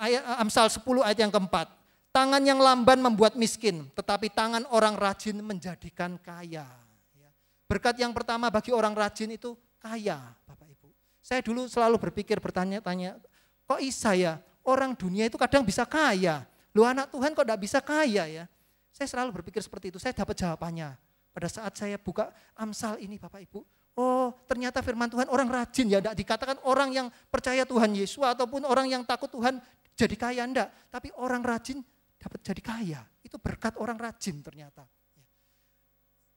Ayat, eh, Amsal 10 ayat yang keempat. Tangan yang lamban membuat miskin, tetapi tangan orang rajin menjadikan kaya. Ya. Berkat yang pertama bagi orang rajin itu kaya, Bapak Ibu. Saya dulu selalu berpikir bertanya-tanya, kok isa ya? Orang dunia itu kadang bisa kaya. Lu anak Tuhan kok tidak bisa kaya ya? Saya selalu berpikir seperti itu. Saya dapat jawabannya pada saat saya buka Amsal ini Bapak Ibu. Oh, ternyata firman Tuhan orang rajin ya, tidak dikatakan orang yang percaya Tuhan Yesus ataupun orang yang takut Tuhan jadi kaya enggak, tapi orang rajin dapat jadi kaya. Itu berkat orang rajin ternyata.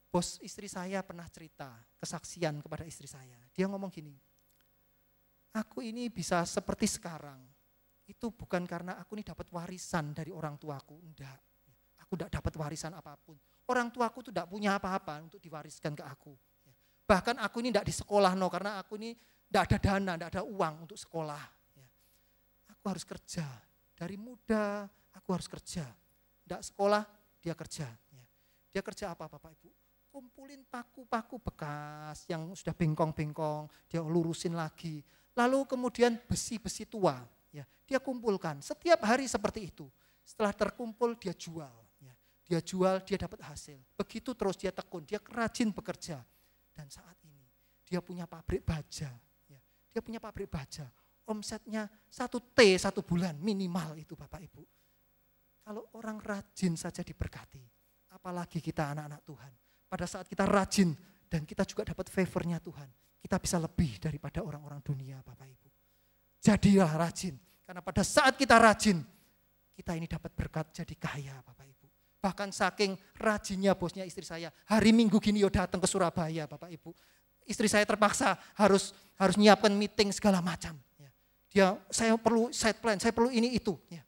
Bos istri saya pernah cerita kesaksian kepada istri saya. Dia ngomong gini, aku ini bisa seperti sekarang. Itu bukan karena aku ini dapat warisan dari orang tuaku, enggak. Aku enggak dapat warisan apapun. Orang tuaku itu enggak punya apa-apa untuk diwariskan ke aku. Bahkan aku ini enggak di sekolah no, karena aku ini enggak ada dana, enggak ada uang untuk sekolah. Aku harus kerja. Dari muda aku harus kerja. Enggak sekolah, dia kerja. Dia kerja apa Bapak Ibu? kumpulin paku-paku bekas yang sudah bengkong-bengkong, dia lurusin lagi. Lalu kemudian besi-besi tua, ya, dia kumpulkan. Setiap hari seperti itu. Setelah terkumpul dia jual, ya. dia jual, dia dapat hasil. Begitu terus dia tekun, dia rajin bekerja. Dan saat ini dia punya pabrik baja, ya. dia punya pabrik baja. Omsetnya satu T satu bulan minimal itu Bapak Ibu. Kalau orang rajin saja diberkati, apalagi kita anak-anak Tuhan pada saat kita rajin dan kita juga dapat favornya Tuhan. Kita bisa lebih daripada orang-orang dunia Bapak Ibu. Jadilah rajin. Karena pada saat kita rajin, kita ini dapat berkat jadi kaya Bapak Ibu. Bahkan saking rajinnya bosnya istri saya. Hari Minggu gini yo datang ke Surabaya Bapak Ibu. Istri saya terpaksa harus harus nyiapkan meeting segala macam. Ya. Dia, saya perlu side plan, saya perlu ini itu. Ya.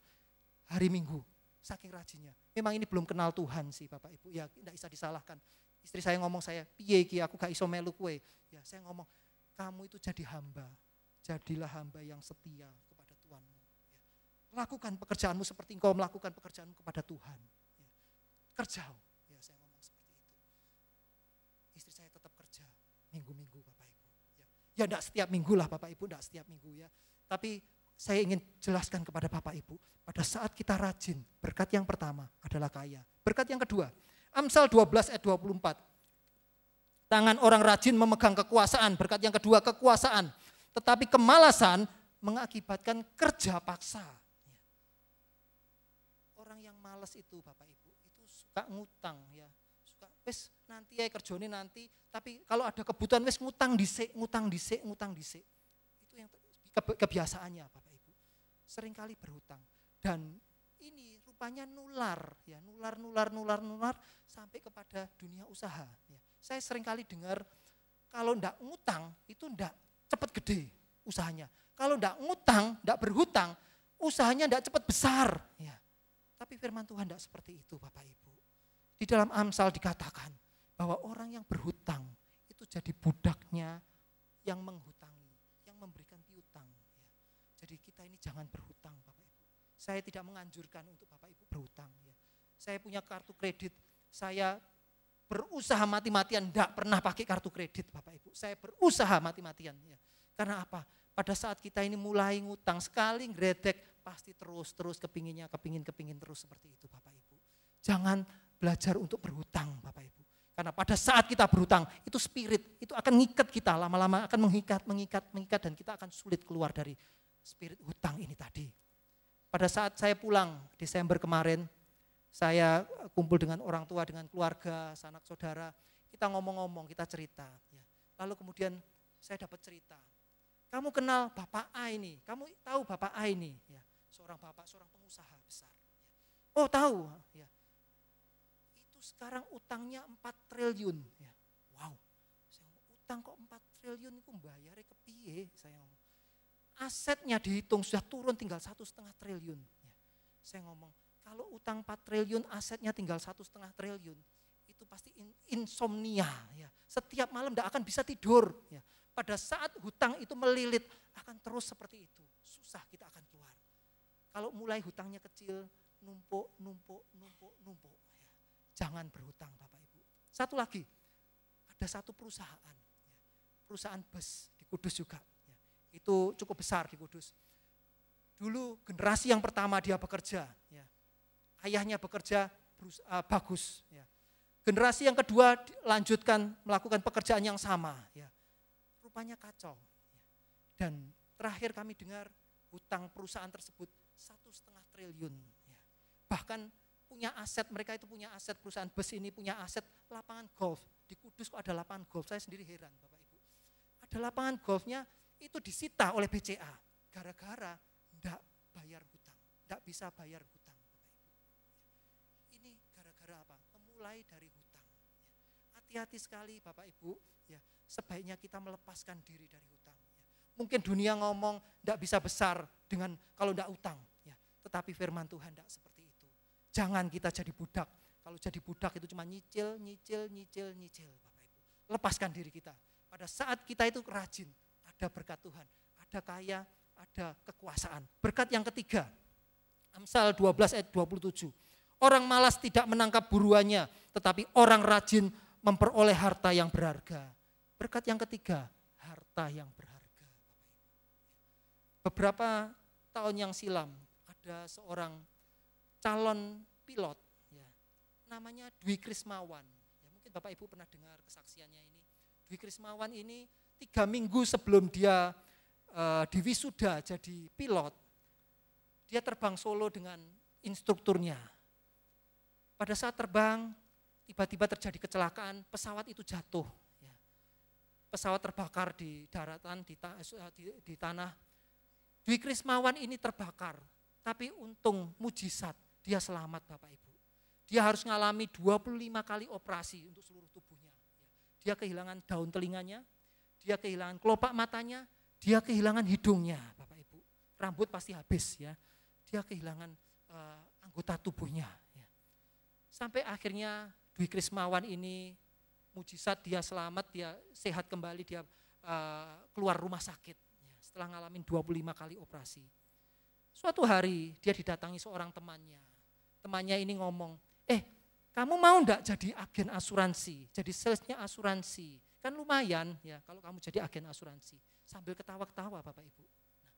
Hari Minggu, saking rajinnya. Memang ini belum kenal Tuhan sih Bapak Ibu, ya tidak bisa disalahkan. Istri saya ngomong saya, piye iki aku gak iso melu kue. Ya saya ngomong, kamu itu jadi hamba. Jadilah hamba yang setia kepada Tuhan. Ya. Lakukan pekerjaanmu seperti engkau melakukan pekerjaanmu kepada Tuhan. Ya. Kerjau. Ya saya ngomong seperti itu. Istri saya tetap kerja minggu-minggu Bapak Ibu. Ya, ya setiap minggu lah Bapak Ibu, tidak setiap minggu ya. Tapi saya ingin jelaskan kepada Bapak Ibu, pada saat kita rajin, berkat yang pertama adalah kaya. Berkat yang kedua, Amsal 12 ayat 24. Tangan orang rajin memegang kekuasaan, berkat yang kedua kekuasaan. Tetapi kemalasan mengakibatkan kerja paksa. Orang yang malas itu Bapak Ibu, itu suka ngutang ya. Suka, wis nanti ya kerjone nanti, tapi kalau ada kebutuhan wis ngutang dhisik, ngutang dhisik, ngutang dhisik. Itu yang kebiasaannya Bapak Ibu. Seringkali berhutang dan ini rupanya nular, ya nular, nular, nular, nular sampai kepada dunia usaha. Ya. Saya kali dengar kalau ndak ngutang itu ndak cepat gede usahanya. Kalau ndak ngutang, ndak berhutang, usahanya ndak cepat besar. Ya. Tapi firman Tuhan ndak seperti itu Bapak Ibu. Di dalam Amsal dikatakan bahwa orang yang berhutang itu jadi budaknya yang menghutangi, yang memberikan piutang. Ya. Jadi kita ini jangan berhutang Pak. Saya tidak menganjurkan untuk Bapak Ibu berhutang. Ya. Saya punya kartu kredit, saya berusaha mati-matian tidak pernah pakai kartu kredit Bapak Ibu. Saya berusaha mati-matian. Ya. Karena apa? Pada saat kita ini mulai ngutang, sekali ngeredek, pasti terus-terus kepinginnya, kepingin-kepingin terus seperti itu Bapak Ibu. Jangan belajar untuk berhutang Bapak Ibu. Karena pada saat kita berhutang, itu spirit, itu akan ngikat kita, lama-lama akan mengikat, mengikat, mengikat, dan kita akan sulit keluar dari spirit hutang ini tadi. Pada saat saya pulang Desember kemarin, saya kumpul dengan orang tua, dengan keluarga, sanak saudara, kita ngomong-ngomong, kita cerita. Ya. Lalu kemudian saya dapat cerita, kamu kenal Bapak A ini, kamu tahu Bapak A ini, ya. seorang bapak, seorang pengusaha besar. Ya. Oh tahu, ya. itu sekarang utangnya 4 triliun. Ya. Wow, saya utang kok 4 triliun itu ke piye, saya ngomong asetnya dihitung sudah turun tinggal satu setengah triliun. Ya. Saya ngomong, kalau utang 4 triliun asetnya tinggal satu setengah triliun, itu pasti insomnia. Ya. Setiap malam tidak akan bisa tidur. Ya. Pada saat hutang itu melilit, akan terus seperti itu. Susah kita akan keluar. Kalau mulai hutangnya kecil, numpuk, numpuk, numpuk, numpuk. Ya. Jangan berhutang Bapak Ibu. Satu lagi, ada satu perusahaan, ya. perusahaan bus di Kudus juga itu cukup besar di Kudus. Dulu generasi yang pertama dia bekerja, ya. ayahnya bekerja uh, bagus. Ya. Generasi yang kedua lanjutkan melakukan pekerjaan yang sama. Ya. Rupanya kacau. Ya. Dan terakhir kami dengar hutang perusahaan tersebut satu setengah triliun. Ya. Bahkan punya aset, mereka itu punya aset perusahaan bus ini punya aset lapangan golf. Di Kudus kok ada lapangan golf, saya sendiri heran Bapak Ibu. Ada lapangan golfnya itu disita oleh BCA. Gara-gara tidak -gara bayar hutang, tidak bisa bayar hutang. Ini gara-gara apa? Memulai dari hutang. Hati-hati sekali Bapak Ibu, ya sebaiknya kita melepaskan diri dari hutang. Ya. Mungkin dunia ngomong tidak bisa besar dengan kalau tidak utang. Ya. Tetapi firman Tuhan tidak seperti itu. Jangan kita jadi budak. Kalau jadi budak itu cuma nyicil, nyicil, nyicil, nyicil. Lepaskan diri kita. Pada saat kita itu rajin, ada berkat Tuhan, ada kaya, ada kekuasaan. Berkat yang ketiga, Amsal 12 ayat 27. Orang malas tidak menangkap buruannya, tetapi orang rajin memperoleh harta yang berharga. Berkat yang ketiga, harta yang berharga. Beberapa tahun yang silam, ada seorang calon pilot, ya, namanya Dwi Krismawan. Ya, mungkin Bapak Ibu pernah dengar kesaksiannya ini. Dwi Krismawan ini tiga minggu sebelum dia uh, diwisuda jadi pilot, dia terbang solo dengan instrukturnya. Pada saat terbang, tiba-tiba terjadi kecelakaan, pesawat itu jatuh. Ya. Pesawat terbakar di daratan, di, ta, eh, eh, di, di tanah. Dwi Krismawan ini terbakar, tapi untung mujizat, dia selamat Bapak Ibu. Dia harus mengalami 25 kali operasi untuk seluruh tubuhnya. Ya. Dia kehilangan daun telinganya, dia kehilangan kelopak matanya, dia kehilangan hidungnya, Bapak Ibu. Rambut pasti habis ya. Dia kehilangan uh, anggota tubuhnya. Ya. Sampai akhirnya Dwi Krismawan ini mujizat dia selamat, dia sehat kembali, dia uh, keluar rumah sakit. Ya. Setelah ngalamin 25 kali operasi. Suatu hari dia didatangi seorang temannya. Temannya ini ngomong, eh kamu mau enggak jadi agen asuransi, jadi salesnya asuransi. Kan lumayan ya kalau kamu jadi agen asuransi. Sambil ketawa-ketawa Bapak Ibu. Nah,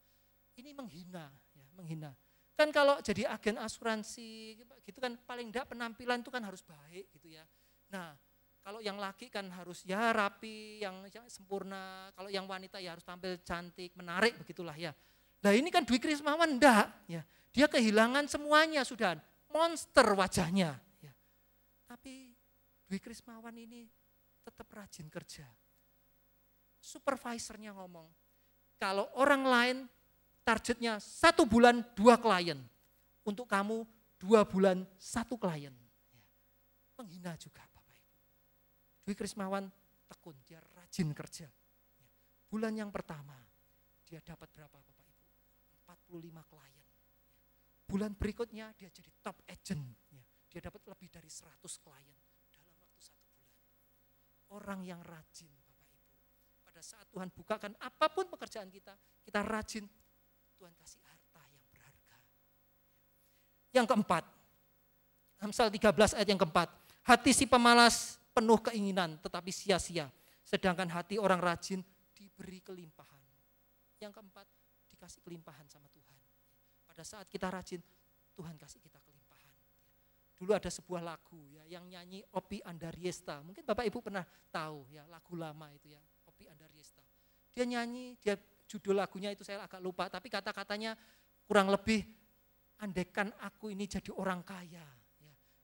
ini menghina, ya, menghina. Kan kalau jadi agen asuransi gitu kan paling tidak penampilan itu kan harus baik gitu ya. Nah, kalau yang laki kan harus ya rapi, yang, yang sempurna. Kalau yang wanita ya harus tampil cantik, menarik begitulah ya. Nah ini kan Dwi Krismawan enggak. Ya. Dia kehilangan semuanya sudah, monster wajahnya. Ya. Tapi Dwi Krismawan ini tetap rajin kerja. Supervisornya ngomong, kalau orang lain targetnya satu bulan dua klien, untuk kamu dua bulan satu klien. Ya. Menghina juga Bapak Ibu. Dwi Krismawan tekun, dia rajin kerja. Ya. Bulan yang pertama, dia dapat berapa Bapak Ibu? 45 klien. Ya. Bulan berikutnya dia jadi top agent. Dia dapat lebih dari 100 klien orang yang rajin Bapak Ibu. Pada saat Tuhan bukakan apapun pekerjaan kita, kita rajin. Tuhan kasih harta yang berharga. Yang keempat, Amsal 13 ayat yang keempat. Hati si pemalas penuh keinginan tetapi sia-sia. Sedangkan hati orang rajin diberi kelimpahan. Yang keempat, dikasih kelimpahan sama Tuhan. Pada saat kita rajin, Tuhan kasih kita kelimpahan. Dulu ada sebuah lagu ya yang nyanyi Opi Andariesta. Mungkin Bapak Ibu pernah tahu ya lagu lama itu ya, Opi Andariesta. Dia nyanyi, dia judul lagunya itu saya agak lupa, tapi kata-katanya kurang lebih andekan aku ini jadi orang kaya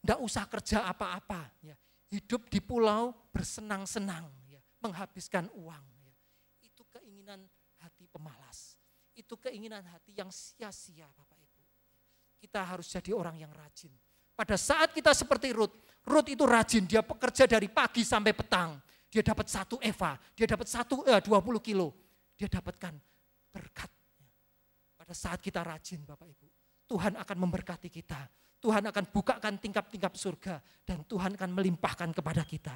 ya. usah kerja apa-apa ya. Hidup di pulau bersenang-senang ya, menghabiskan uang ya. Itu keinginan hati pemalas. Itu keinginan hati yang sia-sia Bapak Ibu. Kita harus jadi orang yang rajin. Pada saat kita seperti Ruth, Ruth itu rajin, dia bekerja dari pagi sampai petang. Dia dapat satu Eva, dia dapat satu eh, 20 kilo. Dia dapatkan berkat. Pada saat kita rajin Bapak Ibu, Tuhan akan memberkati kita. Tuhan akan bukakan tingkap-tingkap surga dan Tuhan akan melimpahkan kepada kita.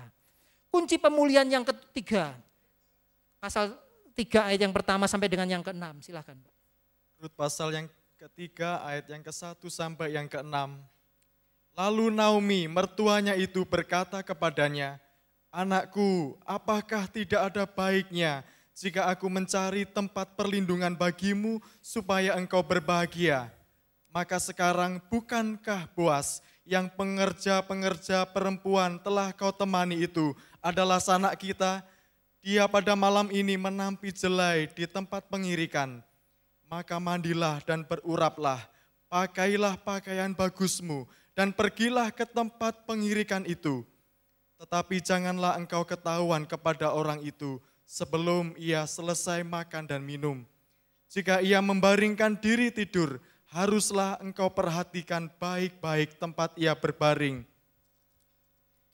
Kunci pemulihan yang ketiga, pasal tiga ayat yang pertama sampai dengan yang keenam, silahkan. Rut pasal yang ketiga ayat yang ke satu sampai yang keenam. Lalu Naomi, mertuanya itu berkata kepadanya, Anakku, apakah tidak ada baiknya jika aku mencari tempat perlindungan bagimu supaya engkau berbahagia? Maka sekarang bukankah Boas yang pengerja-pengerja perempuan telah kau temani itu adalah sanak kita? Dia pada malam ini menampi jelai di tempat pengirikan. Maka mandilah dan beruraplah, pakailah pakaian bagusmu dan pergilah ke tempat pengirikan itu. Tetapi janganlah engkau ketahuan kepada orang itu sebelum ia selesai makan dan minum. Jika ia membaringkan diri tidur, haruslah engkau perhatikan baik-baik tempat ia berbaring.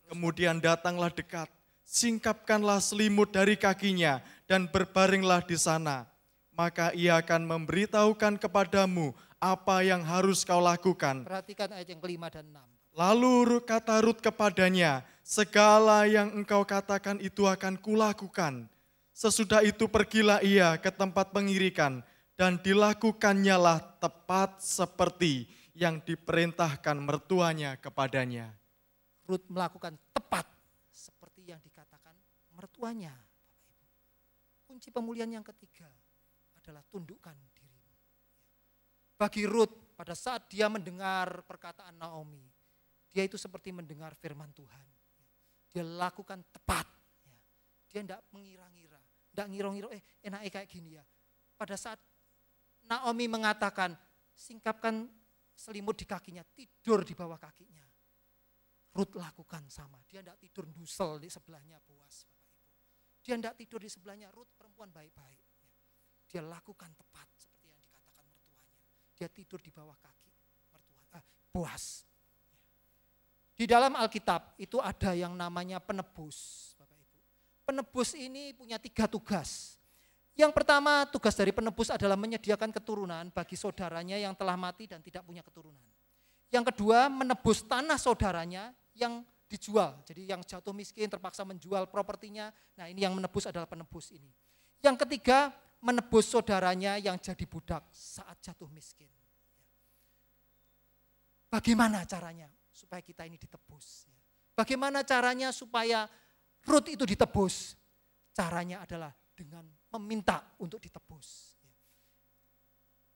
Kemudian datanglah dekat, singkapkanlah selimut dari kakinya, dan berbaringlah di sana. Maka ia akan memberitahukan kepadamu apa yang harus kau lakukan. Perhatikan ayat yang kelima dan enam. Lalu kata Rut kepadanya, segala yang engkau katakan itu akan kulakukan. Sesudah itu pergilah ia ke tempat pengirikan, dan dilakukannya lah tepat seperti yang diperintahkan mertuanya kepadanya. Rut melakukan tepat seperti yang dikatakan mertuanya. Kunci pemulihan yang ketiga adalah tundukkan bagi Ruth pada saat dia mendengar perkataan Naomi. Dia itu seperti mendengar firman Tuhan. Dia lakukan tepat. Dia tidak mengira-ngira. Tidak ngira-ngira, eh enaknya kayak gini ya. Pada saat Naomi mengatakan, singkapkan selimut di kakinya, tidur di bawah kakinya. Ruth lakukan sama. Dia tidak tidur dusel di sebelahnya puas. Bapak Ibu. Dia tidak tidur di sebelahnya Ruth perempuan baik-baik. Dia lakukan tepat dia tidur di bawah kaki mertua ah, eh, Boas. Di dalam Alkitab itu ada yang namanya penebus, Bapak Ibu. Penebus ini punya tiga tugas. Yang pertama tugas dari penebus adalah menyediakan keturunan bagi saudaranya yang telah mati dan tidak punya keturunan. Yang kedua menebus tanah saudaranya yang dijual. Jadi yang jatuh miskin terpaksa menjual propertinya. Nah ini yang menebus adalah penebus ini. Yang ketiga menebus saudaranya yang jadi budak saat jatuh miskin. Bagaimana caranya supaya kita ini ditebus? Bagaimana caranya supaya Ruth itu ditebus? Caranya adalah dengan meminta untuk ditebus.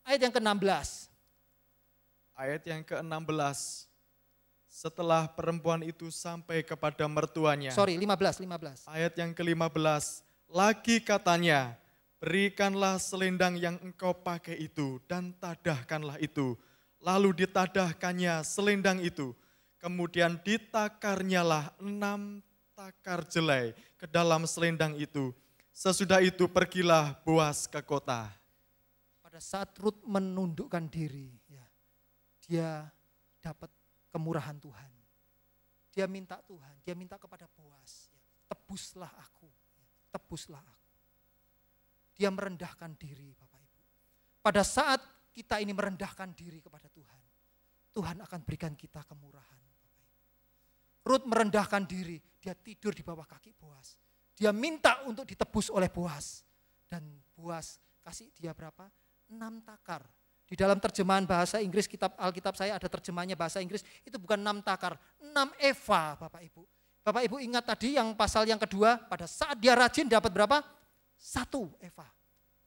Ayat yang ke-16. Ayat yang ke-16. Setelah perempuan itu sampai kepada mertuanya. Sorry, 15, 15. Ayat yang ke-15. Lagi katanya, Berikanlah selendang yang engkau pakai itu dan tadahkanlah itu. Lalu ditadahkannya selendang itu. Kemudian ditakarnyalah enam takar jelai ke dalam selendang itu. Sesudah itu pergilah buas ke kota. Pada saat Ruth menundukkan diri, ya, dia dapat kemurahan Tuhan. Dia minta Tuhan, dia minta kepada buas. ya, tebuslah aku, ya, tebuslah aku dia merendahkan diri Bapak Ibu. Pada saat kita ini merendahkan diri kepada Tuhan, Tuhan akan berikan kita kemurahan. Ruth merendahkan diri, dia tidur di bawah kaki Boas. Dia minta untuk ditebus oleh Boas. Dan Boas kasih dia berapa? Enam takar. Di dalam terjemahan bahasa Inggris, kitab Alkitab saya ada terjemahnya bahasa Inggris, itu bukan enam takar, enam eva Bapak Ibu. Bapak Ibu ingat tadi yang pasal yang kedua, pada saat dia rajin dapat berapa? satu Eva.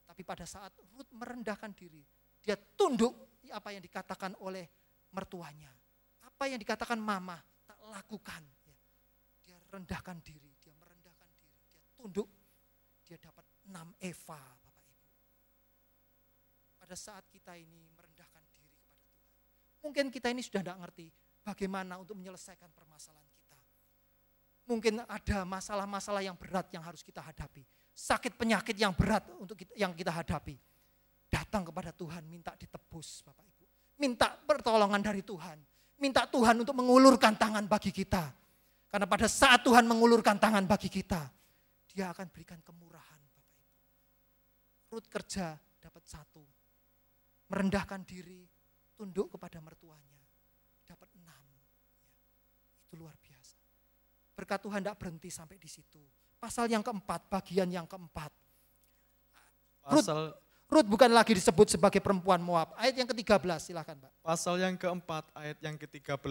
Tapi pada saat Ruth merendahkan diri, dia tunduk apa yang dikatakan oleh mertuanya. Apa yang dikatakan mama, tak lakukan. Ya. Dia rendahkan diri, dia merendahkan diri, dia tunduk. Dia dapat enam Eva, Bapak Ibu. Pada saat kita ini merendahkan diri kepada Tuhan. Mungkin kita ini sudah tidak ngerti bagaimana untuk menyelesaikan permasalahan kita. Mungkin ada masalah-masalah yang berat yang harus kita hadapi sakit penyakit yang berat untuk kita, yang kita hadapi. Datang kepada Tuhan minta ditebus Bapak Ibu. Minta pertolongan dari Tuhan. Minta Tuhan untuk mengulurkan tangan bagi kita. Karena pada saat Tuhan mengulurkan tangan bagi kita, dia akan berikan kemurahan Bapak Ibu. Rut kerja dapat satu. Merendahkan diri, tunduk kepada mertuanya. Dapat enam. Ya, itu luar biasa. Berkat Tuhan tidak berhenti sampai di situ Pasal yang keempat, bagian yang keempat. Pasal Rut bukan lagi disebut sebagai perempuan Moab. Ayat yang ke-13, silahkan Pak. Pasal yang keempat, ayat yang ke-13.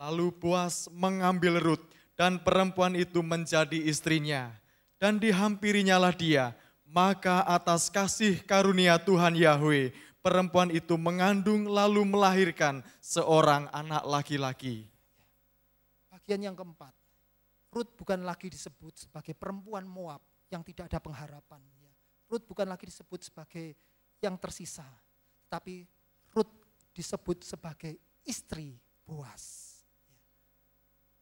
Lalu Boas mengambil Rut dan perempuan itu menjadi istrinya. Dan dihampirinya lah dia, maka atas kasih karunia Tuhan Yahweh, perempuan itu mengandung lalu melahirkan seorang anak laki-laki. Bagian yang keempat, Ruth bukan lagi disebut sebagai perempuan Moab yang tidak ada pengharapan. Rut ya. Ruth bukan lagi disebut sebagai yang tersisa, tapi Ruth disebut sebagai istri Boas. Ya.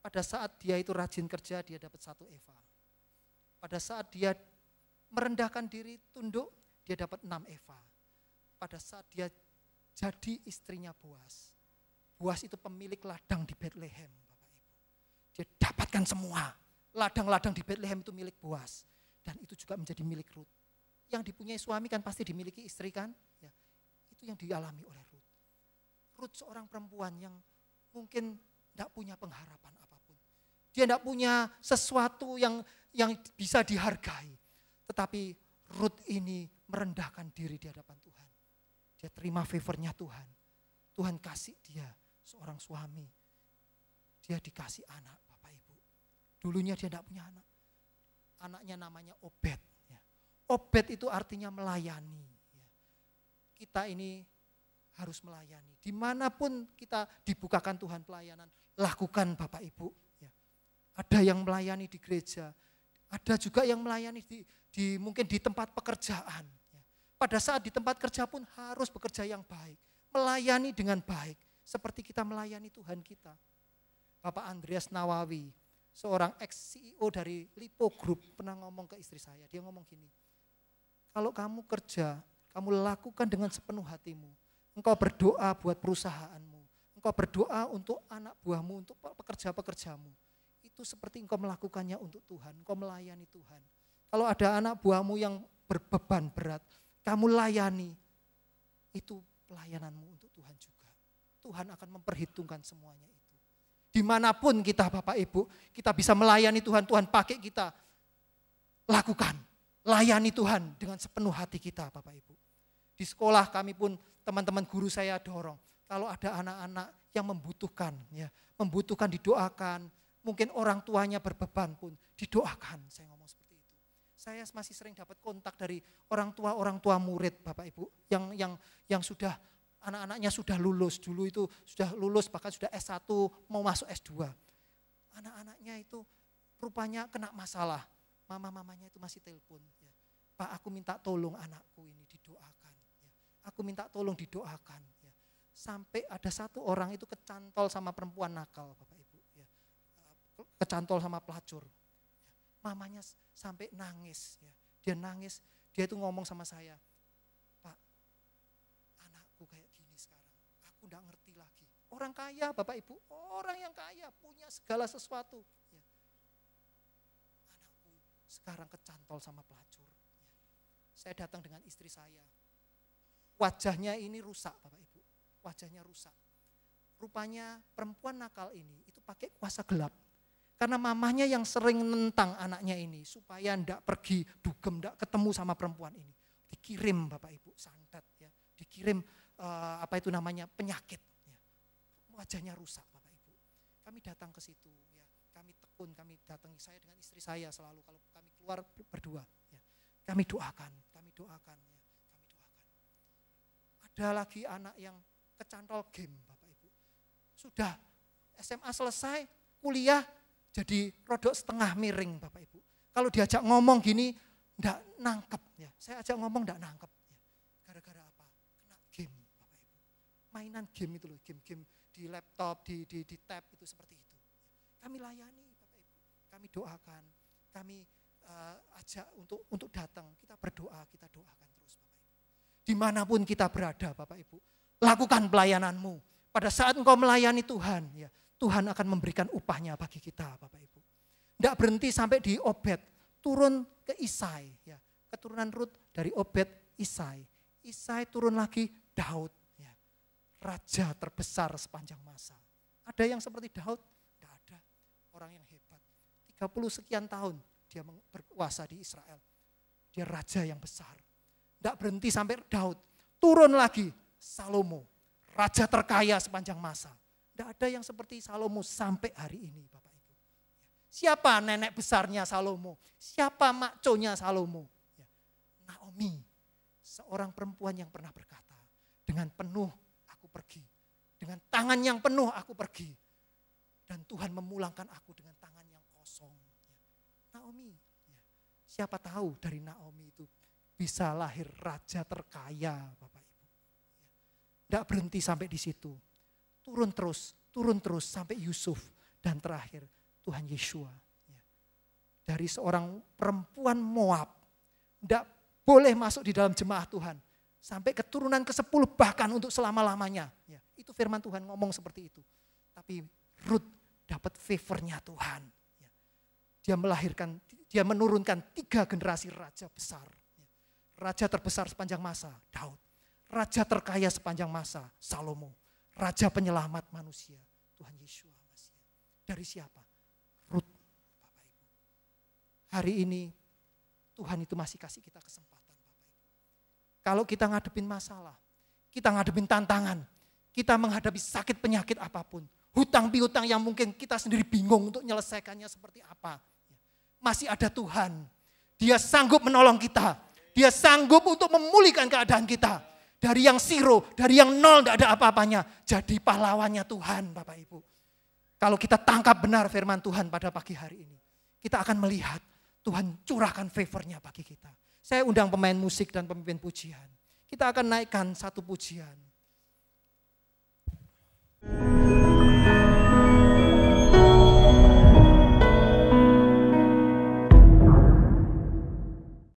Pada saat dia itu rajin kerja, dia dapat satu Eva. Pada saat dia merendahkan diri, tunduk, dia dapat enam Eva. Pada saat dia jadi istrinya Boas, Boas itu pemilik ladang di Bethlehem, Bapak Ibu. Dia dapat mendapatkan semua. Ladang-ladang di Bethlehem itu milik Boas. Dan itu juga menjadi milik Ruth. Yang dipunyai suami kan pasti dimiliki istri kan. Ya, itu yang dialami oleh Ruth. Ruth seorang perempuan yang mungkin tidak punya pengharapan apapun. Dia tidak punya sesuatu yang yang bisa dihargai. Tetapi Ruth ini merendahkan diri di hadapan Tuhan. Dia terima favornya Tuhan. Tuhan kasih dia seorang suami. Dia dikasih anak. Dulunya dia tidak punya anak. Anaknya namanya Obed. Ya. Obed itu artinya melayani. Ya. Kita ini harus melayani. Dimanapun kita dibukakan Tuhan pelayanan, lakukan Bapak Ibu. Ya. Ada yang melayani di gereja, ada juga yang melayani di, di mungkin di tempat pekerjaan. Ya. Pada saat di tempat kerja pun harus bekerja yang baik, melayani dengan baik, seperti kita melayani Tuhan kita. Bapak Andreas Nawawi, seorang ex-CEO dari Lipo Group pernah ngomong ke istri saya, dia ngomong gini, kalau kamu kerja, kamu lakukan dengan sepenuh hatimu, engkau berdoa buat perusahaanmu, engkau berdoa untuk anak buahmu, untuk pekerja-pekerjamu, itu seperti engkau melakukannya untuk Tuhan, engkau melayani Tuhan. Kalau ada anak buahmu yang berbeban berat, kamu layani, itu pelayananmu untuk Tuhan juga. Tuhan akan memperhitungkan semuanya Dimanapun kita Bapak Ibu, kita bisa melayani Tuhan, Tuhan pakai kita. Lakukan, layani Tuhan dengan sepenuh hati kita Bapak Ibu. Di sekolah kami pun teman-teman guru saya dorong. Kalau ada anak-anak yang membutuhkan, ya membutuhkan didoakan. Mungkin orang tuanya berbeban pun didoakan. Saya ngomong seperti itu. Saya masih sering dapat kontak dari orang tua orang tua murid Bapak Ibu yang yang yang sudah anak-anaknya sudah lulus dulu itu sudah lulus bahkan sudah S1 mau masuk S2. Anak-anaknya itu rupanya kena masalah. Mama-mamanya itu masih telepon. Ya. Pak aku minta tolong anakku ini didoakan. Ya. Aku minta tolong didoakan. Ya. Sampai ada satu orang itu kecantol sama perempuan nakal Bapak Ibu. Ya. Kecantol sama pelacur. Ya. Mamanya sampai nangis. Ya. Dia nangis, dia itu ngomong sama saya Orang kaya, Bapak Ibu, orang yang kaya punya segala sesuatu. Ya. Anakku sekarang kecantol sama pelacur. Ya. Saya datang dengan istri saya. Wajahnya ini rusak, Bapak Ibu. Wajahnya rusak. Rupanya perempuan nakal ini itu pakai kuasa gelap. Karena mamahnya yang sering nentang anaknya ini supaya ndak pergi dugem, ndak ketemu sama perempuan ini. Dikirim Bapak Ibu santet ya, dikirim uh, apa itu namanya penyakit wajahnya rusak Bapak Ibu. Kami datang ke situ ya. Kami tekun, kami datangi saya dengan istri saya selalu kalau kami keluar berdua ya. Kami doakan, kami doakan ya. Kami doakan. Ada lagi anak yang kecantol game Bapak Ibu. Sudah SMA selesai, kuliah jadi rodok setengah miring Bapak Ibu. Kalau diajak ngomong gini, enggak nangkep ya. Saya ajak ngomong enggak nangkep ya. Gara-gara apa? Kena game Bapak Ibu. Mainan game itu loh, game-game di laptop, di, di, di tab itu seperti itu. Kami layani Bapak Ibu, kami doakan, kami uh, ajak untuk untuk datang, kita berdoa, kita doakan terus Bapak Ibu. Dimanapun kita berada Bapak Ibu, lakukan pelayananmu. Pada saat engkau melayani Tuhan, ya Tuhan akan memberikan upahnya bagi kita Bapak Ibu. Tidak berhenti sampai di Obed, turun ke Isai. Ya. Keturunan Rut dari Obed, Isai. Isai turun lagi Daud raja terbesar sepanjang masa. Ada yang seperti Daud? Tidak ada. Orang yang hebat. 30 sekian tahun dia berkuasa di Israel. Dia raja yang besar. Tidak berhenti sampai Daud. Turun lagi Salomo. Raja terkaya sepanjang masa. Tidak ada yang seperti Salomo sampai hari ini Bapak Ibu. Siapa nenek besarnya Salomo? Siapa makconya Salomo? Ya, Naomi. Seorang perempuan yang pernah berkata. Dengan penuh pergi. Dengan tangan yang penuh aku pergi. Dan Tuhan memulangkan aku dengan tangan yang kosong. Naomi, ya. siapa tahu dari Naomi itu bisa lahir raja terkaya Bapak Ibu. Tidak berhenti sampai di situ. Turun terus, turun terus sampai Yusuf. Dan terakhir Tuhan Yeshua. Ya. Dari seorang perempuan Moab. Tidak boleh masuk di dalam jemaah Tuhan sampai keturunan ke-10 bahkan untuk selama-lamanya. Ya, itu firman Tuhan ngomong seperti itu. Tapi Ruth dapat favornya Tuhan. Ya, dia melahirkan, dia menurunkan tiga generasi raja besar. Ya, raja terbesar sepanjang masa, Daud. Raja terkaya sepanjang masa, Salomo. Raja penyelamat manusia, Tuhan Yesus. Dari siapa? Ruth, Hari ini Tuhan itu masih kasih kita kesempatan kalau kita ngadepin masalah, kita ngadepin tantangan, kita menghadapi sakit penyakit apapun, hutang piutang yang mungkin kita sendiri bingung untuk menyelesaikannya seperti apa. Masih ada Tuhan. Dia sanggup menolong kita. Dia sanggup untuk memulihkan keadaan kita. Dari yang siro, dari yang nol, tidak ada apa-apanya. Jadi pahlawannya Tuhan, Bapak Ibu. Kalau kita tangkap benar firman Tuhan pada pagi hari ini, kita akan melihat Tuhan curahkan favornya bagi kita. Saya undang pemain musik dan pemimpin pujian. Kita akan naikkan satu pujian. thank you